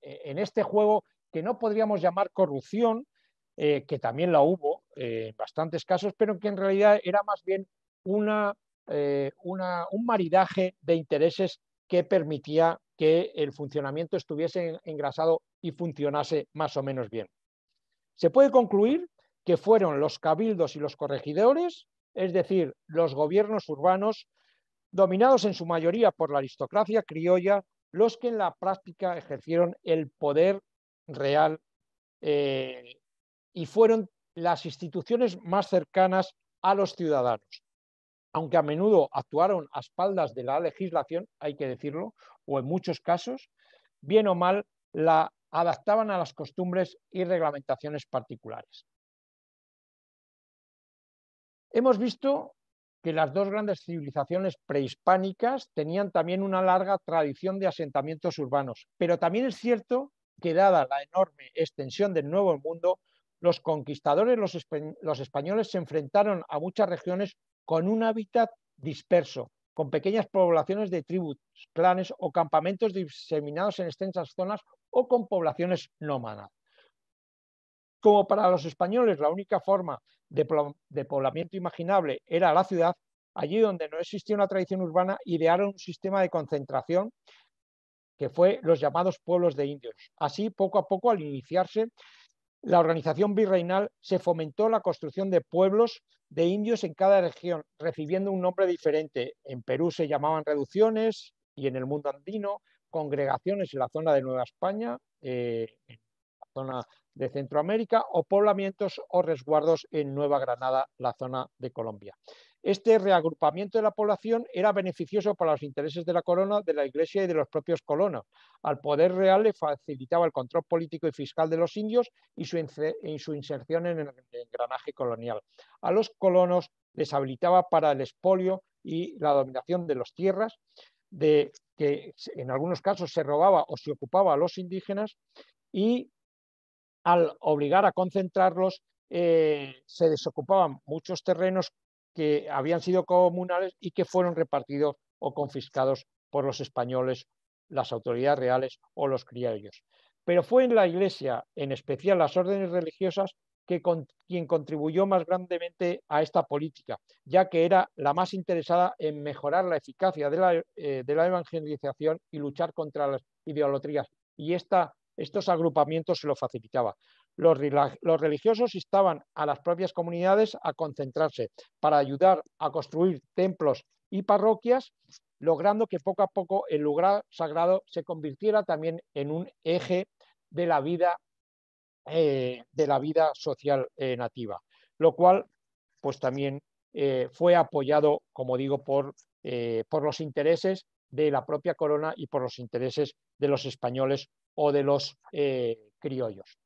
en, este juego que no podríamos llamar corrupción, eh, que también la hubo eh, en bastantes casos, pero que en realidad era más bien una, un maridaje de intereses que permitía que el funcionamiento estuviese engrasado y funcionase más o menos bien. Se puede concluir que fueron los cabildos y los corregidores, es decir, los gobiernos urbanos, dominados en su mayoría por la aristocracia criolla, los que en la práctica ejercieron el poder real eh, y fueron las instituciones más cercanas a los ciudadanos. Aunque a menudo actuaron a espaldas de la legislación, hay que decirlo, o en muchos casos, bien o mal, la adaptaban a las costumbres y reglamentaciones particulares. Hemos visto que las dos grandes civilizaciones prehispánicas tenían también una larga tradición de asentamientos urbanos. Pero también es cierto que dada la enorme extensión del Nuevo Mundo, los conquistadores, los, españoles, se enfrentaron a muchas regiones con un hábitat disperso, con pequeñas poblaciones de tribus, clanes o campamentos diseminados en extensas zonas o con poblaciones nómadas. Como para los españoles la única forma de, poblamiento imaginable era la ciudad, allí donde no existía una tradición urbana, idearon un sistema de concentración que fue los llamados pueblos de indios. Así, poco a poco, al iniciarse la organización virreinal, se fomentó la construcción de pueblos de indios en cada región, recibiendo un nombre diferente. En Perú se llamaban reducciones y en el mundo andino congregaciones en la zona de Nueva España, eh, zona de Centroamérica, o poblamientos o resguardos en Nueva Granada, la zona de Colombia. Este reagrupamiento de la población era beneficioso para los intereses de la corona, de la iglesia y de los propios colonos. Al poder real le facilitaba el control político y fiscal de los indios y su, su inserción en el engranaje colonial. A los colonos les habilitaba para el expolio y la dominación de las tierras, de que en algunos casos se robaba o se ocupaba a los indígenas y al obligar a concentrarlos, eh, se desocupaban muchos terrenos que habían sido comunales y que fueron repartidos o confiscados por los españoles, las autoridades reales o los criollos. Pero fue en la Iglesia, en especial las órdenes religiosas, que quien contribuyó más grandemente a esta política, ya que era la más interesada en mejorar la eficacia de la, eh, evangelización y luchar contra las ideologías. Y esta estos agrupamientos se lo facilitaba. Los, religiosos estaban a las propias comunidades a concentrarse para ayudar a construir templos y parroquias, logrando que poco a poco el lugar sagrado se convirtiera también en un eje de la vida, eh, de la vida social eh, nativa, lo cual pues también eh, fue apoyado, como digo, por, por los intereses de la propia corona y por los intereses de los españoles o de los eh, criollos.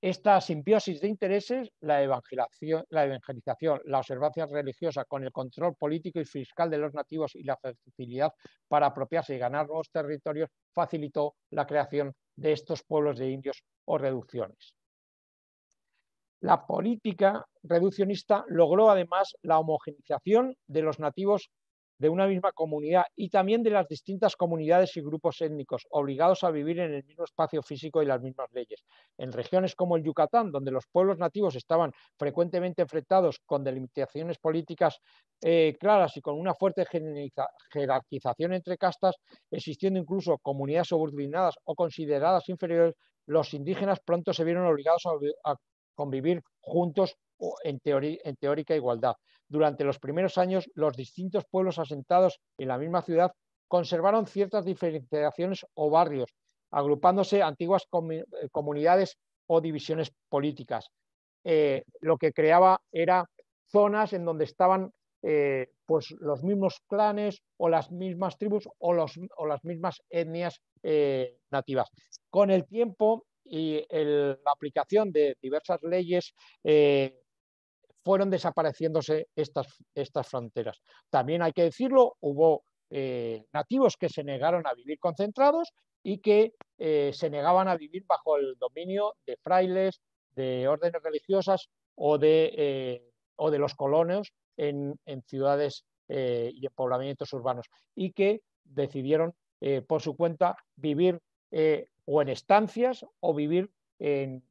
Esta simbiosis de intereses, la evangelización, la observancia religiosa con el control político y fiscal de los nativos y la fertilidad para apropiarse y ganar los territorios, facilitó la creación de estos pueblos de indios o reducciones. La política reduccionista logró además la homogenización de los nativos de una misma comunidad y también de las distintas comunidades y grupos étnicos, obligados a vivir en el mismo espacio físico y las mismas leyes. En regiones como el Yucatán, donde los pueblos nativos estaban frecuentemente enfrentados con delimitaciones políticas eh, claras y con una fuerte jerarquización entre castas, existiendo incluso comunidades subordinadas o consideradas inferiores, los indígenas pronto se vieron obligados a convivir juntos en, en teórica igualdad. Durante los primeros años, los distintos pueblos asentados en la misma ciudad conservaron ciertas diferenciaciones o barrios, agrupándose antiguas eh, comunidades o divisiones políticas. Eh, lo que creaba era zonas en donde estaban eh, pues los mismos clanes o las mismas tribus o, las mismas etnias nativas. Con el tiempo y la aplicación de diversas leyes fueron desapareciéndose estas, estas fronteras. También hay que decirlo, hubo eh, nativos que se negaron a vivir concentrados y que eh, se negaban a vivir bajo el dominio de frailes, de órdenes religiosas o de, eh, o de los colonos en, ciudades y en poblamientos urbanos y que decidieron por su cuenta vivir o en estancias o vivir en,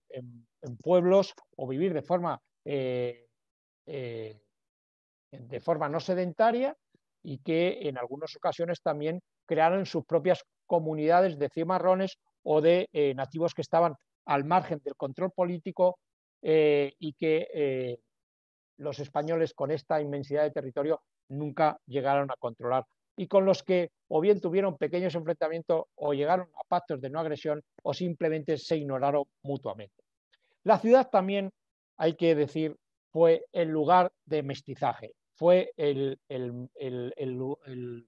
pueblos o vivir de forma eh, de forma no sedentaria y que en algunas ocasiones también crearon sus propias comunidades de cimarrones o de eh, nativos que estaban al margen del control político eh, y que los españoles con esta inmensidad de territorio nunca llegaron a controlar y con los que o bien tuvieron pequeños enfrentamientos o llegaron a pactos de no agresión o simplemente se ignoraron mutuamente. La ciudad también, hay que decir, fue el lugar de mestizaje. Fue el,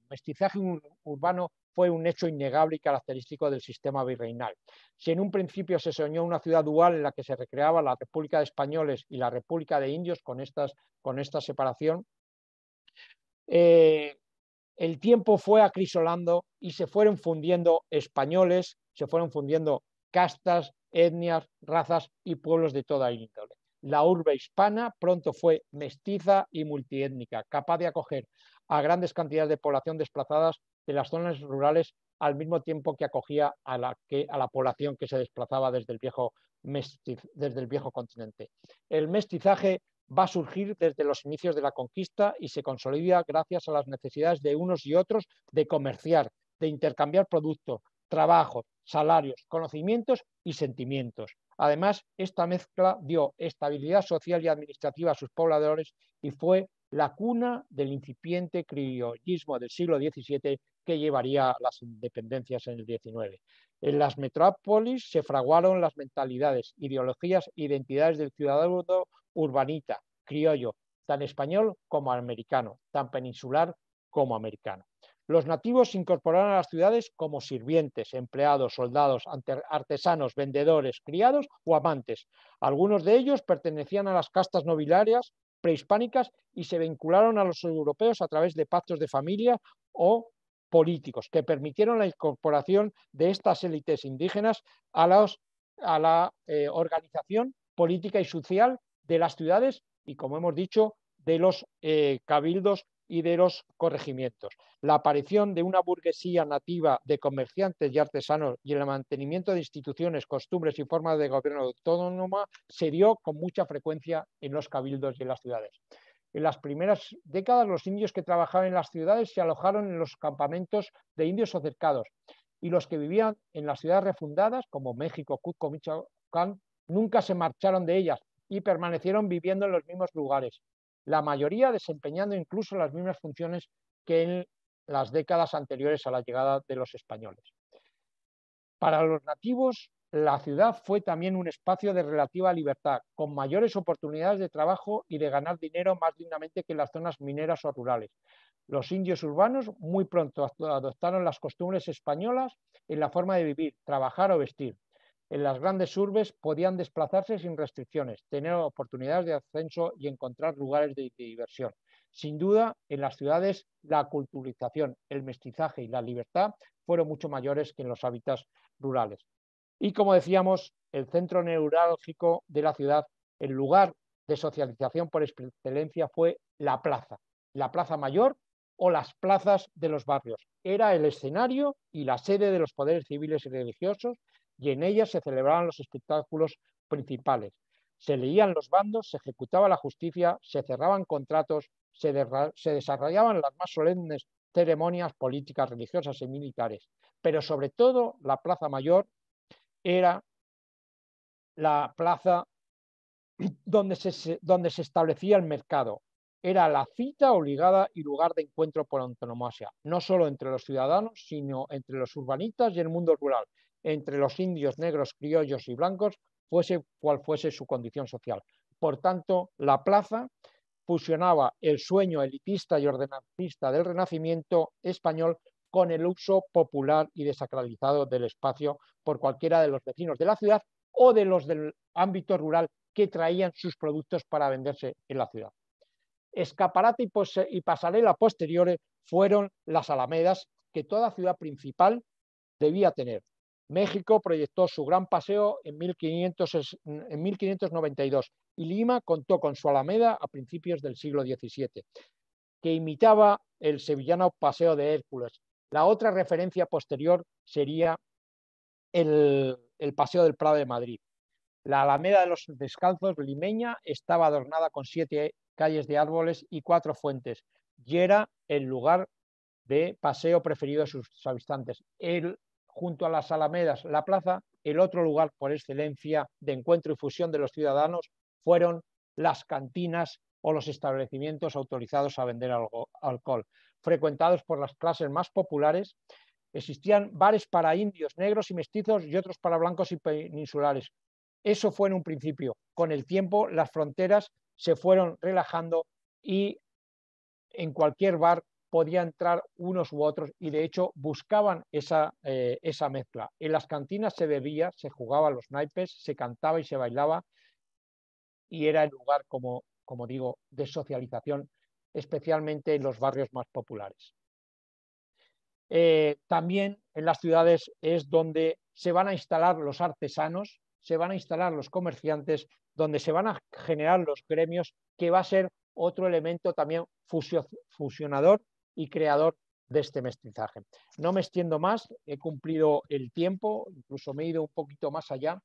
mestizaje urbano fue un hecho innegable y característico del sistema virreinal. Si en un principio se soñó una ciudad dual en la que se recreaba la República de Españoles y la República de Indios con, con esta separación, eh, el tiempo fue acrisolando y se fueron fundiendo españoles, se fueron fundiendo castas, etnias, razas y pueblos de toda India. La urbe hispana pronto fue mestiza y multiétnica, capaz de acoger a grandes cantidades de población desplazadas de las zonas rurales al mismo tiempo que acogía a la, población que se desplazaba desde el, viejo desde el viejo continente. El mestizaje va a surgir desde los inicios de la conquista y se consolida gracias a las necesidades de unos y otros de comerciar, de intercambiar productos, Trabajo, salarios, conocimientos y sentimientos. Además, esta mezcla dio estabilidad social y administrativa a sus pobladores y fue la cuna del incipiente criollismo del siglo XVII que llevaría a las independencias en el XIX. En las metrópolis se fraguaron las mentalidades, ideologías e identidades del ciudadano urbanita, criollo, tan español como americano, tan peninsular como americano. Los nativos se incorporaron a las ciudades como sirvientes, empleados, soldados, artesanos, vendedores, criados o amantes. Algunos de ellos pertenecían a las castas nobiliarias prehispánicas y se vincularon a los europeos a través de pactos de familia o políticos que permitieron la incorporación de estas élites indígenas a, la eh, organización política y social de las ciudades y, como hemos dicho, de los eh, cabildos y de los corregimientos. La aparición de una burguesía nativa de comerciantes y artesanos y el mantenimiento de instituciones, costumbres y formas de gobierno autónoma se dio con mucha frecuencia en los cabildos y en las ciudades. En las primeras décadas, los indios que trabajaban en las ciudades se alojaron en los campamentos de indios acercados y los que vivían en las ciudades refundadas, como México, Cuzco, Michoacán, nunca se marcharon de ellas y permanecieron viviendo en los mismos lugares, la mayoría desempeñando incluso las mismas funciones que en las décadas anteriores a la llegada de los españoles. Para los nativos, la ciudad fue también un espacio de relativa libertad, con mayores oportunidades de trabajo y de ganar dinero más dignamente que en las zonas mineras o rurales. Los indios urbanos muy pronto adoptaron las costumbres españolas en la forma de vivir, trabajar o vestir en las grandes urbes podían desplazarse sin restricciones, tener oportunidades de ascenso y encontrar lugares de, diversión. Sin duda, en las ciudades la culturización, el mestizaje y la libertad fueron mucho mayores que en los hábitats rurales. Y como decíamos, el centro neurálgico de la ciudad, el lugar de socialización por excelencia fue la plaza, la plaza mayor o las plazas de los barrios. Era el escenario y la sede de los poderes civiles y religiosos y en ella se celebraban los espectáculos principales. Se leían los bandos, se ejecutaba la justicia, se cerraban contratos, se, desarrollaban las más solemnes ceremonias políticas, religiosas y militares. Pero sobre todo la Plaza Mayor era la plaza donde se, donde se establecía el mercado. Era la cita obligada y lugar de encuentro por autonomía. no solo entre los ciudadanos, sino entre los urbanistas y el mundo rural, entre los indios negros, criollos y blancos, fuese cual fuese su condición social. Por tanto, la plaza fusionaba el sueño elitista y ordenancista del Renacimiento español con el uso popular y desacralizado del espacio por cualquiera de los vecinos de la ciudad o de los del ámbito rural que traían sus productos para venderse en la ciudad. Escaparate y, y pasarela posteriores fueron las alamedas que toda ciudad principal debía tener, México proyectó su gran paseo en, 1592 y Lima contó con su Alameda a principios del siglo XVII, que imitaba el sevillano Paseo de Hércules. La otra referencia posterior sería el, el Paseo del Prado de Madrid. La Alameda de los Descalzos limeña estaba adornada con siete calles de árboles y cuatro fuentes y era el lugar de paseo preferido de sus habitantes junto a las Alamedas, la plaza, el otro lugar por excelencia de encuentro y fusión de los ciudadanos fueron las cantinas o los establecimientos autorizados a vender alcohol. Frecuentados por las clases más populares, existían bares para indios, negros y mestizos y otros para blancos y peninsulares. Eso fue en un principio. Con el tiempo las fronteras se fueron relajando y en cualquier bar podía entrar unos u otros y de hecho buscaban eh, esa, mezcla. En las cantinas se bebía, se jugaba los naipes, se cantaba y se bailaba y era el lugar, como, como digo, de socialización, especialmente en los barrios más populares. Eh, también en las ciudades es donde se van a instalar los artesanos, se van a instalar los comerciantes, donde se van a generar los gremios, que va a ser otro elemento también fusionador y creador de este mestizaje. No me extiendo más, he cumplido el tiempo, incluso me he ido un poquito más allá,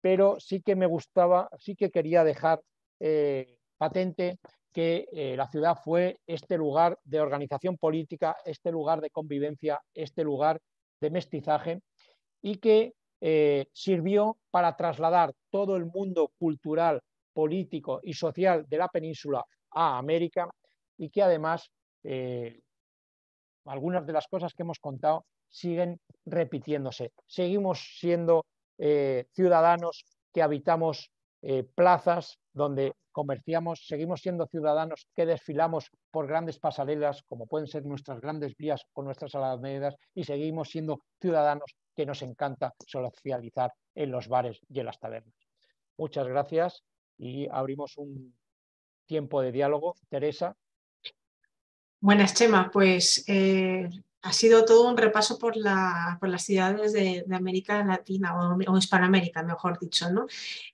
pero sí que me gustaba, sí que quería dejar eh, patente que eh, la ciudad fue este lugar de organización política, este lugar de convivencia, este lugar de mestizaje y que eh, sirvió para trasladar todo el mundo cultural, político y social de la península a América y que además algunas de las cosas que hemos contado siguen repitiéndose. Seguimos siendo eh, ciudadanos que habitamos eh, plazas donde comerciamos, seguimos siendo ciudadanos que desfilamos por grandes pasarelas, como pueden ser nuestras grandes vías o nuestras alamedas, y seguimos siendo ciudadanos que nos encanta socializar en los bares y en las tabernas. Muchas gracias y abrimos un tiempo de diálogo. Teresa, Buenas, Chema. Pues eh, ha sido todo un repaso por, la, por las ciudades de, América Latina o, Hispanoamérica, mejor dicho. ¿no?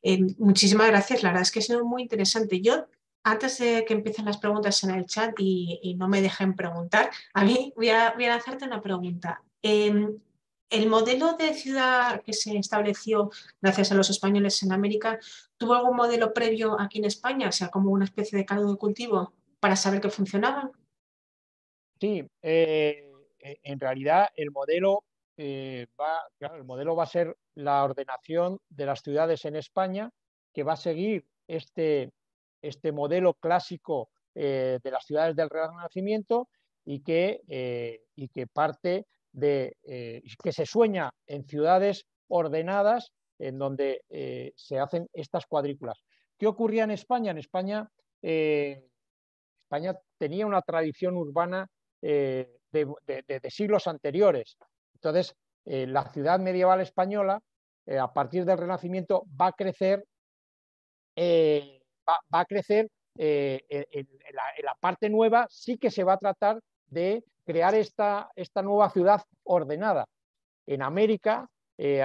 Eh, muchísimas gracias. La verdad es que ha sido muy interesante. Yo antes de que empiecen las preguntas en el chat y, no me dejen preguntar, a mí voy a, voy hacerte una pregunta. Em, ¿El modelo de ciudad que se estableció gracias a los españoles en América tuvo algún modelo previo aquí en España? O sea, como una especie de caldo de cultivo para saber que funcionaba. Sí, eh, e, en realidad el modelo, eh, va, el modelo va a ser la ordenación de las ciudades en España, que va a seguir este, este modelo clásico eh, de las ciudades del Renacimiento y que, y que parte de que se sueña en ciudades ordenadas en donde se hacen estas cuadrículas. ¿Qué ocurría en España? En España, España tenía una tradición urbana eh, de, siglos anteriores. Entonces, eh, la ciudad medieval española, eh, a partir del Renacimiento, va a crecer, va, a crecer en, la, en, la, parte nueva, sí que se va a tratar de crear esta, esta nueva ciudad ordenada. En América,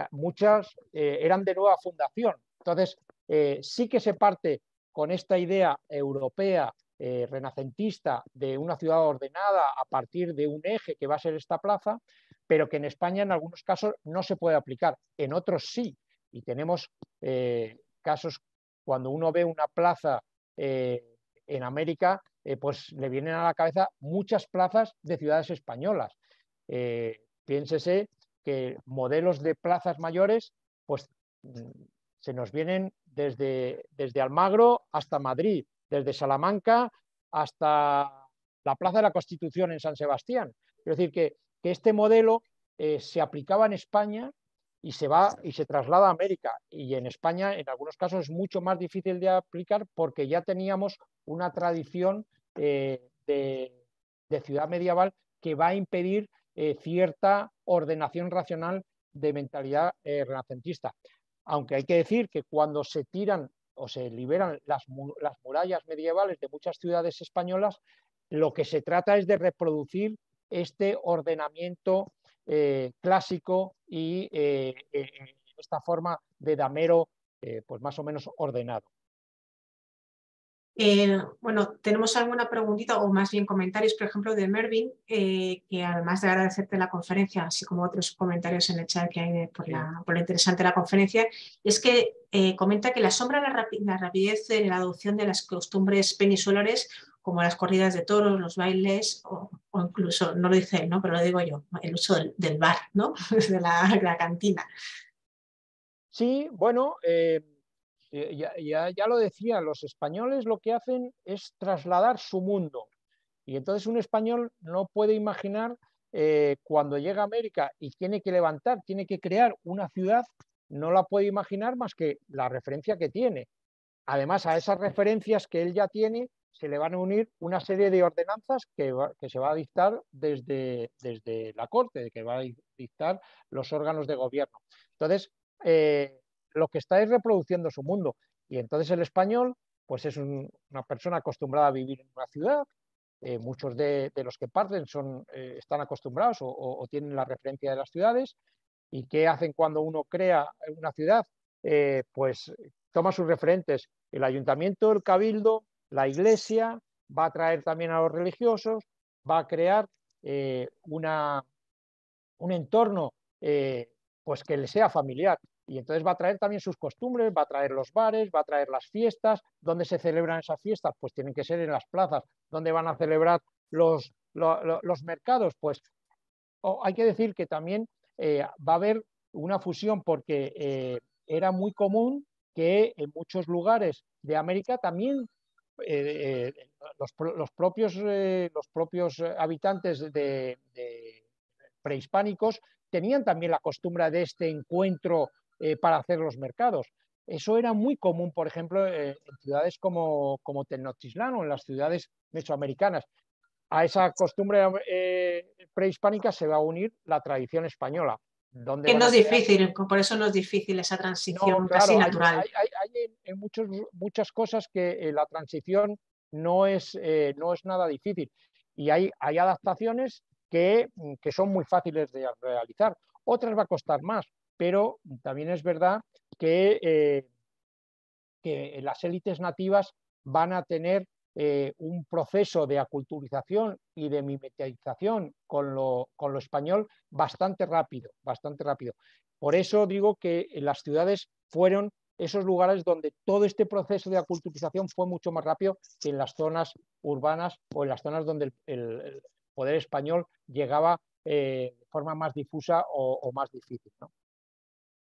muchas eran de nueva fundación. Entonces, sí que se parte con esta idea europea eh, renacentista de una ciudad ordenada a partir de un eje que va a ser esta plaza, pero que en España en algunos casos no se puede aplicar, en otros sí. Y tenemos eh, casos cuando uno ve una plaza eh, en América, pues le vienen a la cabeza muchas plazas de ciudades españolas. piénsese que modelos de plazas mayores, pues mm, se nos vienen desde, desde Almagro hasta Madrid, desde Salamanca hasta la Plaza de la Constitución en San Sebastián. Es decir, que, este modelo eh, se aplicaba en España y se va y se traslada a América. Y en España, en algunos casos, es mucho más difícil de aplicar porque ya teníamos una tradición eh, de, ciudad medieval que va a impedir eh, cierta ordenación racional de mentalidad renacentista. Aunque hay que decir que cuando se tiran o se liberan las, murallas medievales de muchas ciudades españolas, lo que se trata es de reproducir este ordenamiento eh, clásico y eh, eh, esta forma de damero pues más o menos ordenado. Eh, bueno, tenemos alguna preguntita o más bien comentarios, por ejemplo, de Mervin, eh, que además de agradecerte la conferencia, así como otros comentarios en el chat que hay por, la, por, lo interesante de la conferencia, es que eh, comenta que la, sombra la rapidez en la adopción de las costumbres peninsulares, como las corridas de toros, los bailes, o, incluso, no lo dice él, ¿no? pero lo digo yo, el uso del, bar, ¿no? de la, cantina. Sí, bueno. Eh, ya, ya, lo decía, los españoles lo que hacen es trasladar su mundo. Y entonces un español no puede imaginar eh, cuando llega a América y tiene que levantar, tiene que crear una ciudad, no la puede imaginar más que la referencia que tiene. Además, a esas referencias que él ya tiene, se le van a unir una serie de ordenanzas que, se va a dictar desde, desde la Corte, que va a dictar los órganos de gobierno. Entonces, eh, lo que está es reproduciendo su mundo. Y entonces el español, pues es una persona acostumbrada a vivir en una ciudad, eh, muchos de, los que parten son, eh, están acostumbrados o, tienen la referencia de las ciudades. ¿Y qué hacen cuando uno crea una ciudad? Eh, pues toma sus referentes, el ayuntamiento, el cabildo, la iglesia, va a traer también a los religiosos, va a crear una, un entorno pues que le sea familiar. Y entonces va a traer también sus costumbres, va a traer los bares, va a traer las fiestas. ¿Dónde se celebran esas fiestas? Pues tienen que ser en las plazas. ¿Dónde van a celebrar los, mercados? Pues hay que decir que también eh, va a haber una fusión porque eh, era muy común que en muchos lugares de América también eh, los, propios, los propios habitantes de prehispánicos tenían también la costumbre de este encuentro eh, para hacer los mercados. Eso era muy común, por ejemplo, eh, en ciudades como, como Tenochtitlán o en las ciudades mesoamericanas. A esa costumbre eh, prehispánica se va a unir la tradición española. Donde que no es difícil, por eso no es difícil esa transición casi natural. Hay, muchas cosas que la transición no es, no es nada difícil y hay, hay adaptaciones que, que son muy fáciles de realizar otras va a costar más pero también es verdad que, eh, las élites nativas van a tener eh, un proceso de aculturización y de mimetización con lo, español bastante rápido, bastante rápido. Por eso digo que las ciudades fueron esos lugares donde todo este proceso de aculturización fue mucho más rápido que en las zonas urbanas o en las zonas donde el, poder español llegaba eh, de forma más difusa o, o más difícil. ¿no?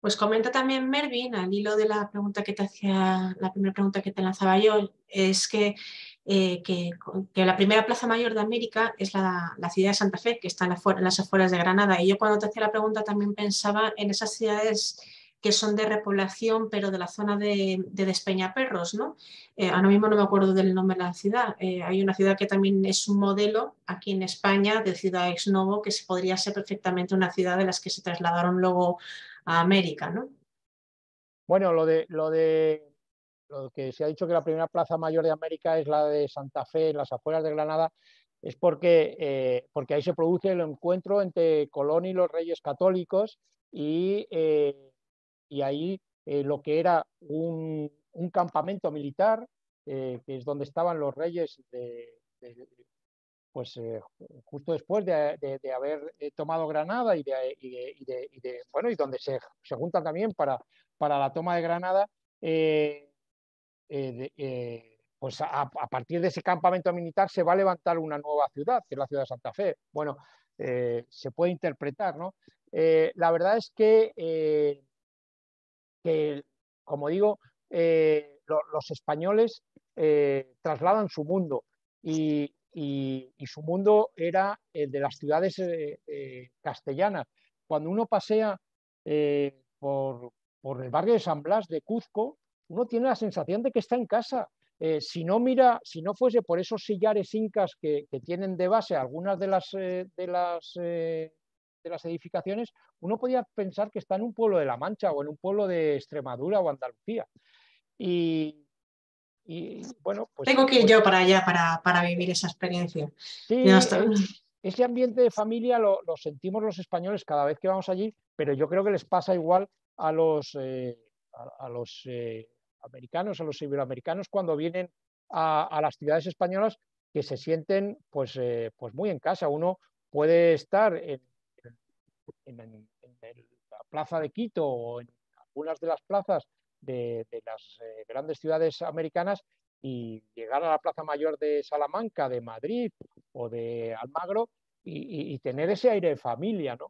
Pues comenta también Mervin, al hilo de la pregunta que te hacía, la primera pregunta que te lanzaba yo, es que, eh, que, la primera plaza mayor de América es la, ciudad de Santa Fe, que está en, las afueras de Granada. Y yo cuando te hacía la pregunta también pensaba en esas ciudades que son de repoblación, pero de la zona de, de Despeñaperros, ¿no? Eh, ahora mismo no me acuerdo del nombre de la ciudad. Eh, hay una ciudad que también es un modelo aquí en España de ciudad ex novo, que podría ser perfectamente una ciudad de las que se trasladaron luego América, ¿no? Bueno, lo de, lo de lo que se ha dicho que la primera plaza mayor de América es la de Santa Fe, en las afueras de Granada, es porque, eh, porque ahí se produce el encuentro entre Colón y los reyes católicos y, eh, ahí eh, lo que era un, campamento militar, que es donde estaban los reyes de, pues eh, justo después de, haber eh, tomado Granada y de, bueno, y donde se, se juntan también para, para la toma de Granada, eh, pues a, partir de ese campamento militar se va a levantar una nueva ciudad, que es la ciudad de Santa Fe. Bueno, se puede interpretar, ¿no? la verdad es que, como digo, los españoles trasladan su mundo y, y, su mundo era el de las ciudades eh, eh, castellanas. Cuando uno pasea eh, por, el barrio de San Blas de Cuzco, uno tiene la sensación de que está en casa. si no mira, si no fuese por esos sillares incas que, tienen de base algunas de las, de las de las edificaciones, uno podía pensar que está en un pueblo de La Mancha o en un pueblo de Extremadura o Andalucía. Y, pues Tengo que ir pues yo para allá para, vivir esa experiencia. ese ambiente de familia lo, sentimos los españoles cada vez que vamos allí, pero yo creo que les pasa igual a los, eh, a, los eh, americanos, a los iberoamericanos cuando vienen a, las ciudades españolas que se sienten pues, eh, pues muy en casa. Uno puede estar en la plaza de Quito o en algunas de las plazas de, las eh, grandes ciudades americanas y llegar a la Plaza Mayor de Salamanca, de Madrid o de Almagro y, y tener ese aire de familia, ¿no?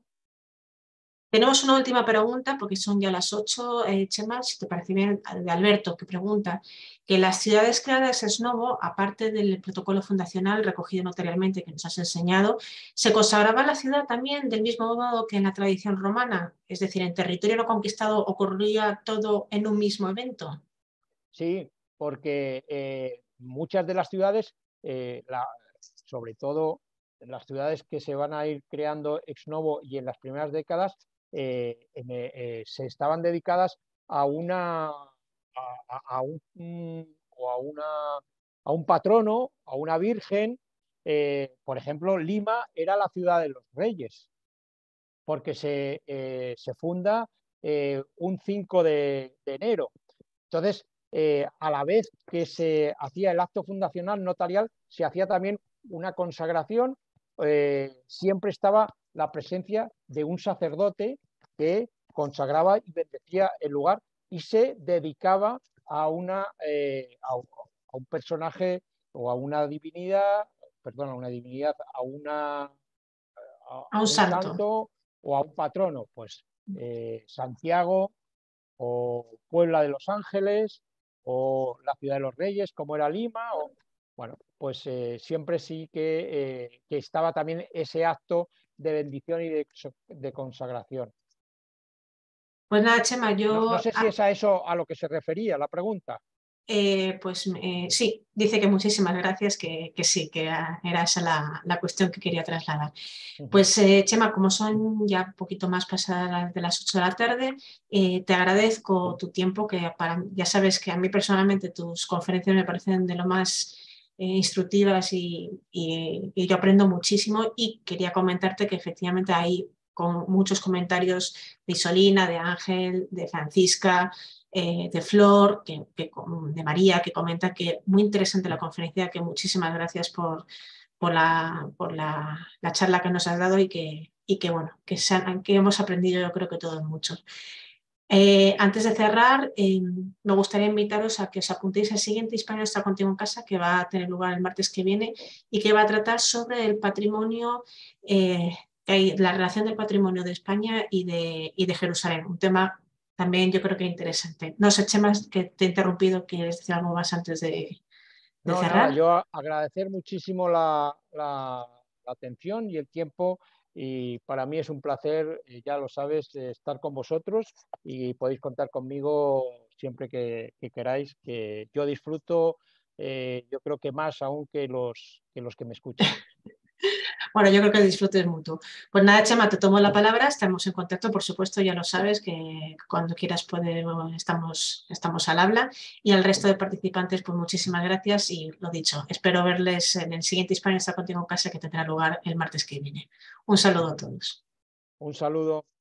Tenemos una última pregunta, porque son ya las ocho, eh, Chema, si te parece bien, de Alberto, que pregunta que las ciudades creadas ex novo, aparte del protocolo fundacional recogido notarialmente que nos has enseñado, ¿se consagraba la ciudad también del mismo modo que en la tradición romana? Es decir, en territorio no conquistado ocurría todo en un mismo evento. Sí, porque eh, muchas de las ciudades, eh, sobre todo las ciudades que se van a ir creando ex novo y en las primeras décadas eh, eh, se estaban dedicadas a una un, mm, o una, a un patrono, a una virgen. Eh, por ejemplo, Lima era la ciudad de los reyes, porque se, funda un 5 de, de enero. Entonces, a la vez que se hacía el acto fundacional notarial, se hacía también una consagración. siempre estaba la presencia de un sacerdote que consagraba y bendecía el lugar y se dedicaba a, una, eh, a, un personaje o a una divinidad, perdón, a una divinidad, a, una, a, un, santo. o a un patrono, pues mm. eh, Santiago o Puebla de los Ángeles o la ciudad de los Reyes, como era Lima, o, bueno, pues eh, siempre sí que, que estaba también ese acto de bendición y de, consagración. Pues nada, Chema, yo... No, sé si es a eso a lo que se refería la pregunta. Eh, pues eh, sí, dice que muchísimas gracias, que, sí, que era, esa la, cuestión que quería trasladar. Pues eh, Chema, como son ya un poquito más pasadas de las 8 de la tarde, te agradezco tu tiempo, que ya sabes que a mí personalmente tus conferencias me parecen de lo más instructivas y, y, yo aprendo muchísimo y quería comentarte que efectivamente hay con muchos comentarios de Isolina, de Ángel, de Francisca, eh, de Flor, de María, que comenta que muy interesante la conferencia, que muchísimas gracias por, por, la, por la, charla que nos has dado y que, y que bueno, que, que hemos aprendido yo creo que todos mucho. Eh, antes de cerrar, em, me gustaría invitaros a que os apuntéis al siguiente Hispano está contigo en casa, que va a tener lugar el martes que viene y que va a tratar sobre el patrimonio, eh, la relación del patrimonio de España y de, Jerusalén, un tema también yo creo que interesante. No sé, Chema, que te he interrumpido, ¿quieres decir algo más antes de, cerrar? yo agradecer muchísimo la atención y el tiempo y para mí es un placer, eh, ya lo sabes, eh, estar con vosotros y podéis contar conmigo siempre que, queráis, que yo disfruto, eh, yo creo que más aún los que, los que me escuchan. Bueno, yo creo que el disfrute es mutuo. Pues nada, Chema, te tomo la palabra, estamos en contacto, por supuesto, ya lo sabes, que cuando quieras poder, estamos, estamos al habla. Y al resto de participantes, pues muchísimas gracias y lo dicho, espero verles en el siguiente Hispania está contigo en casa que tendrá lugar el martes que viene. Un saludo a todos. Un saludo.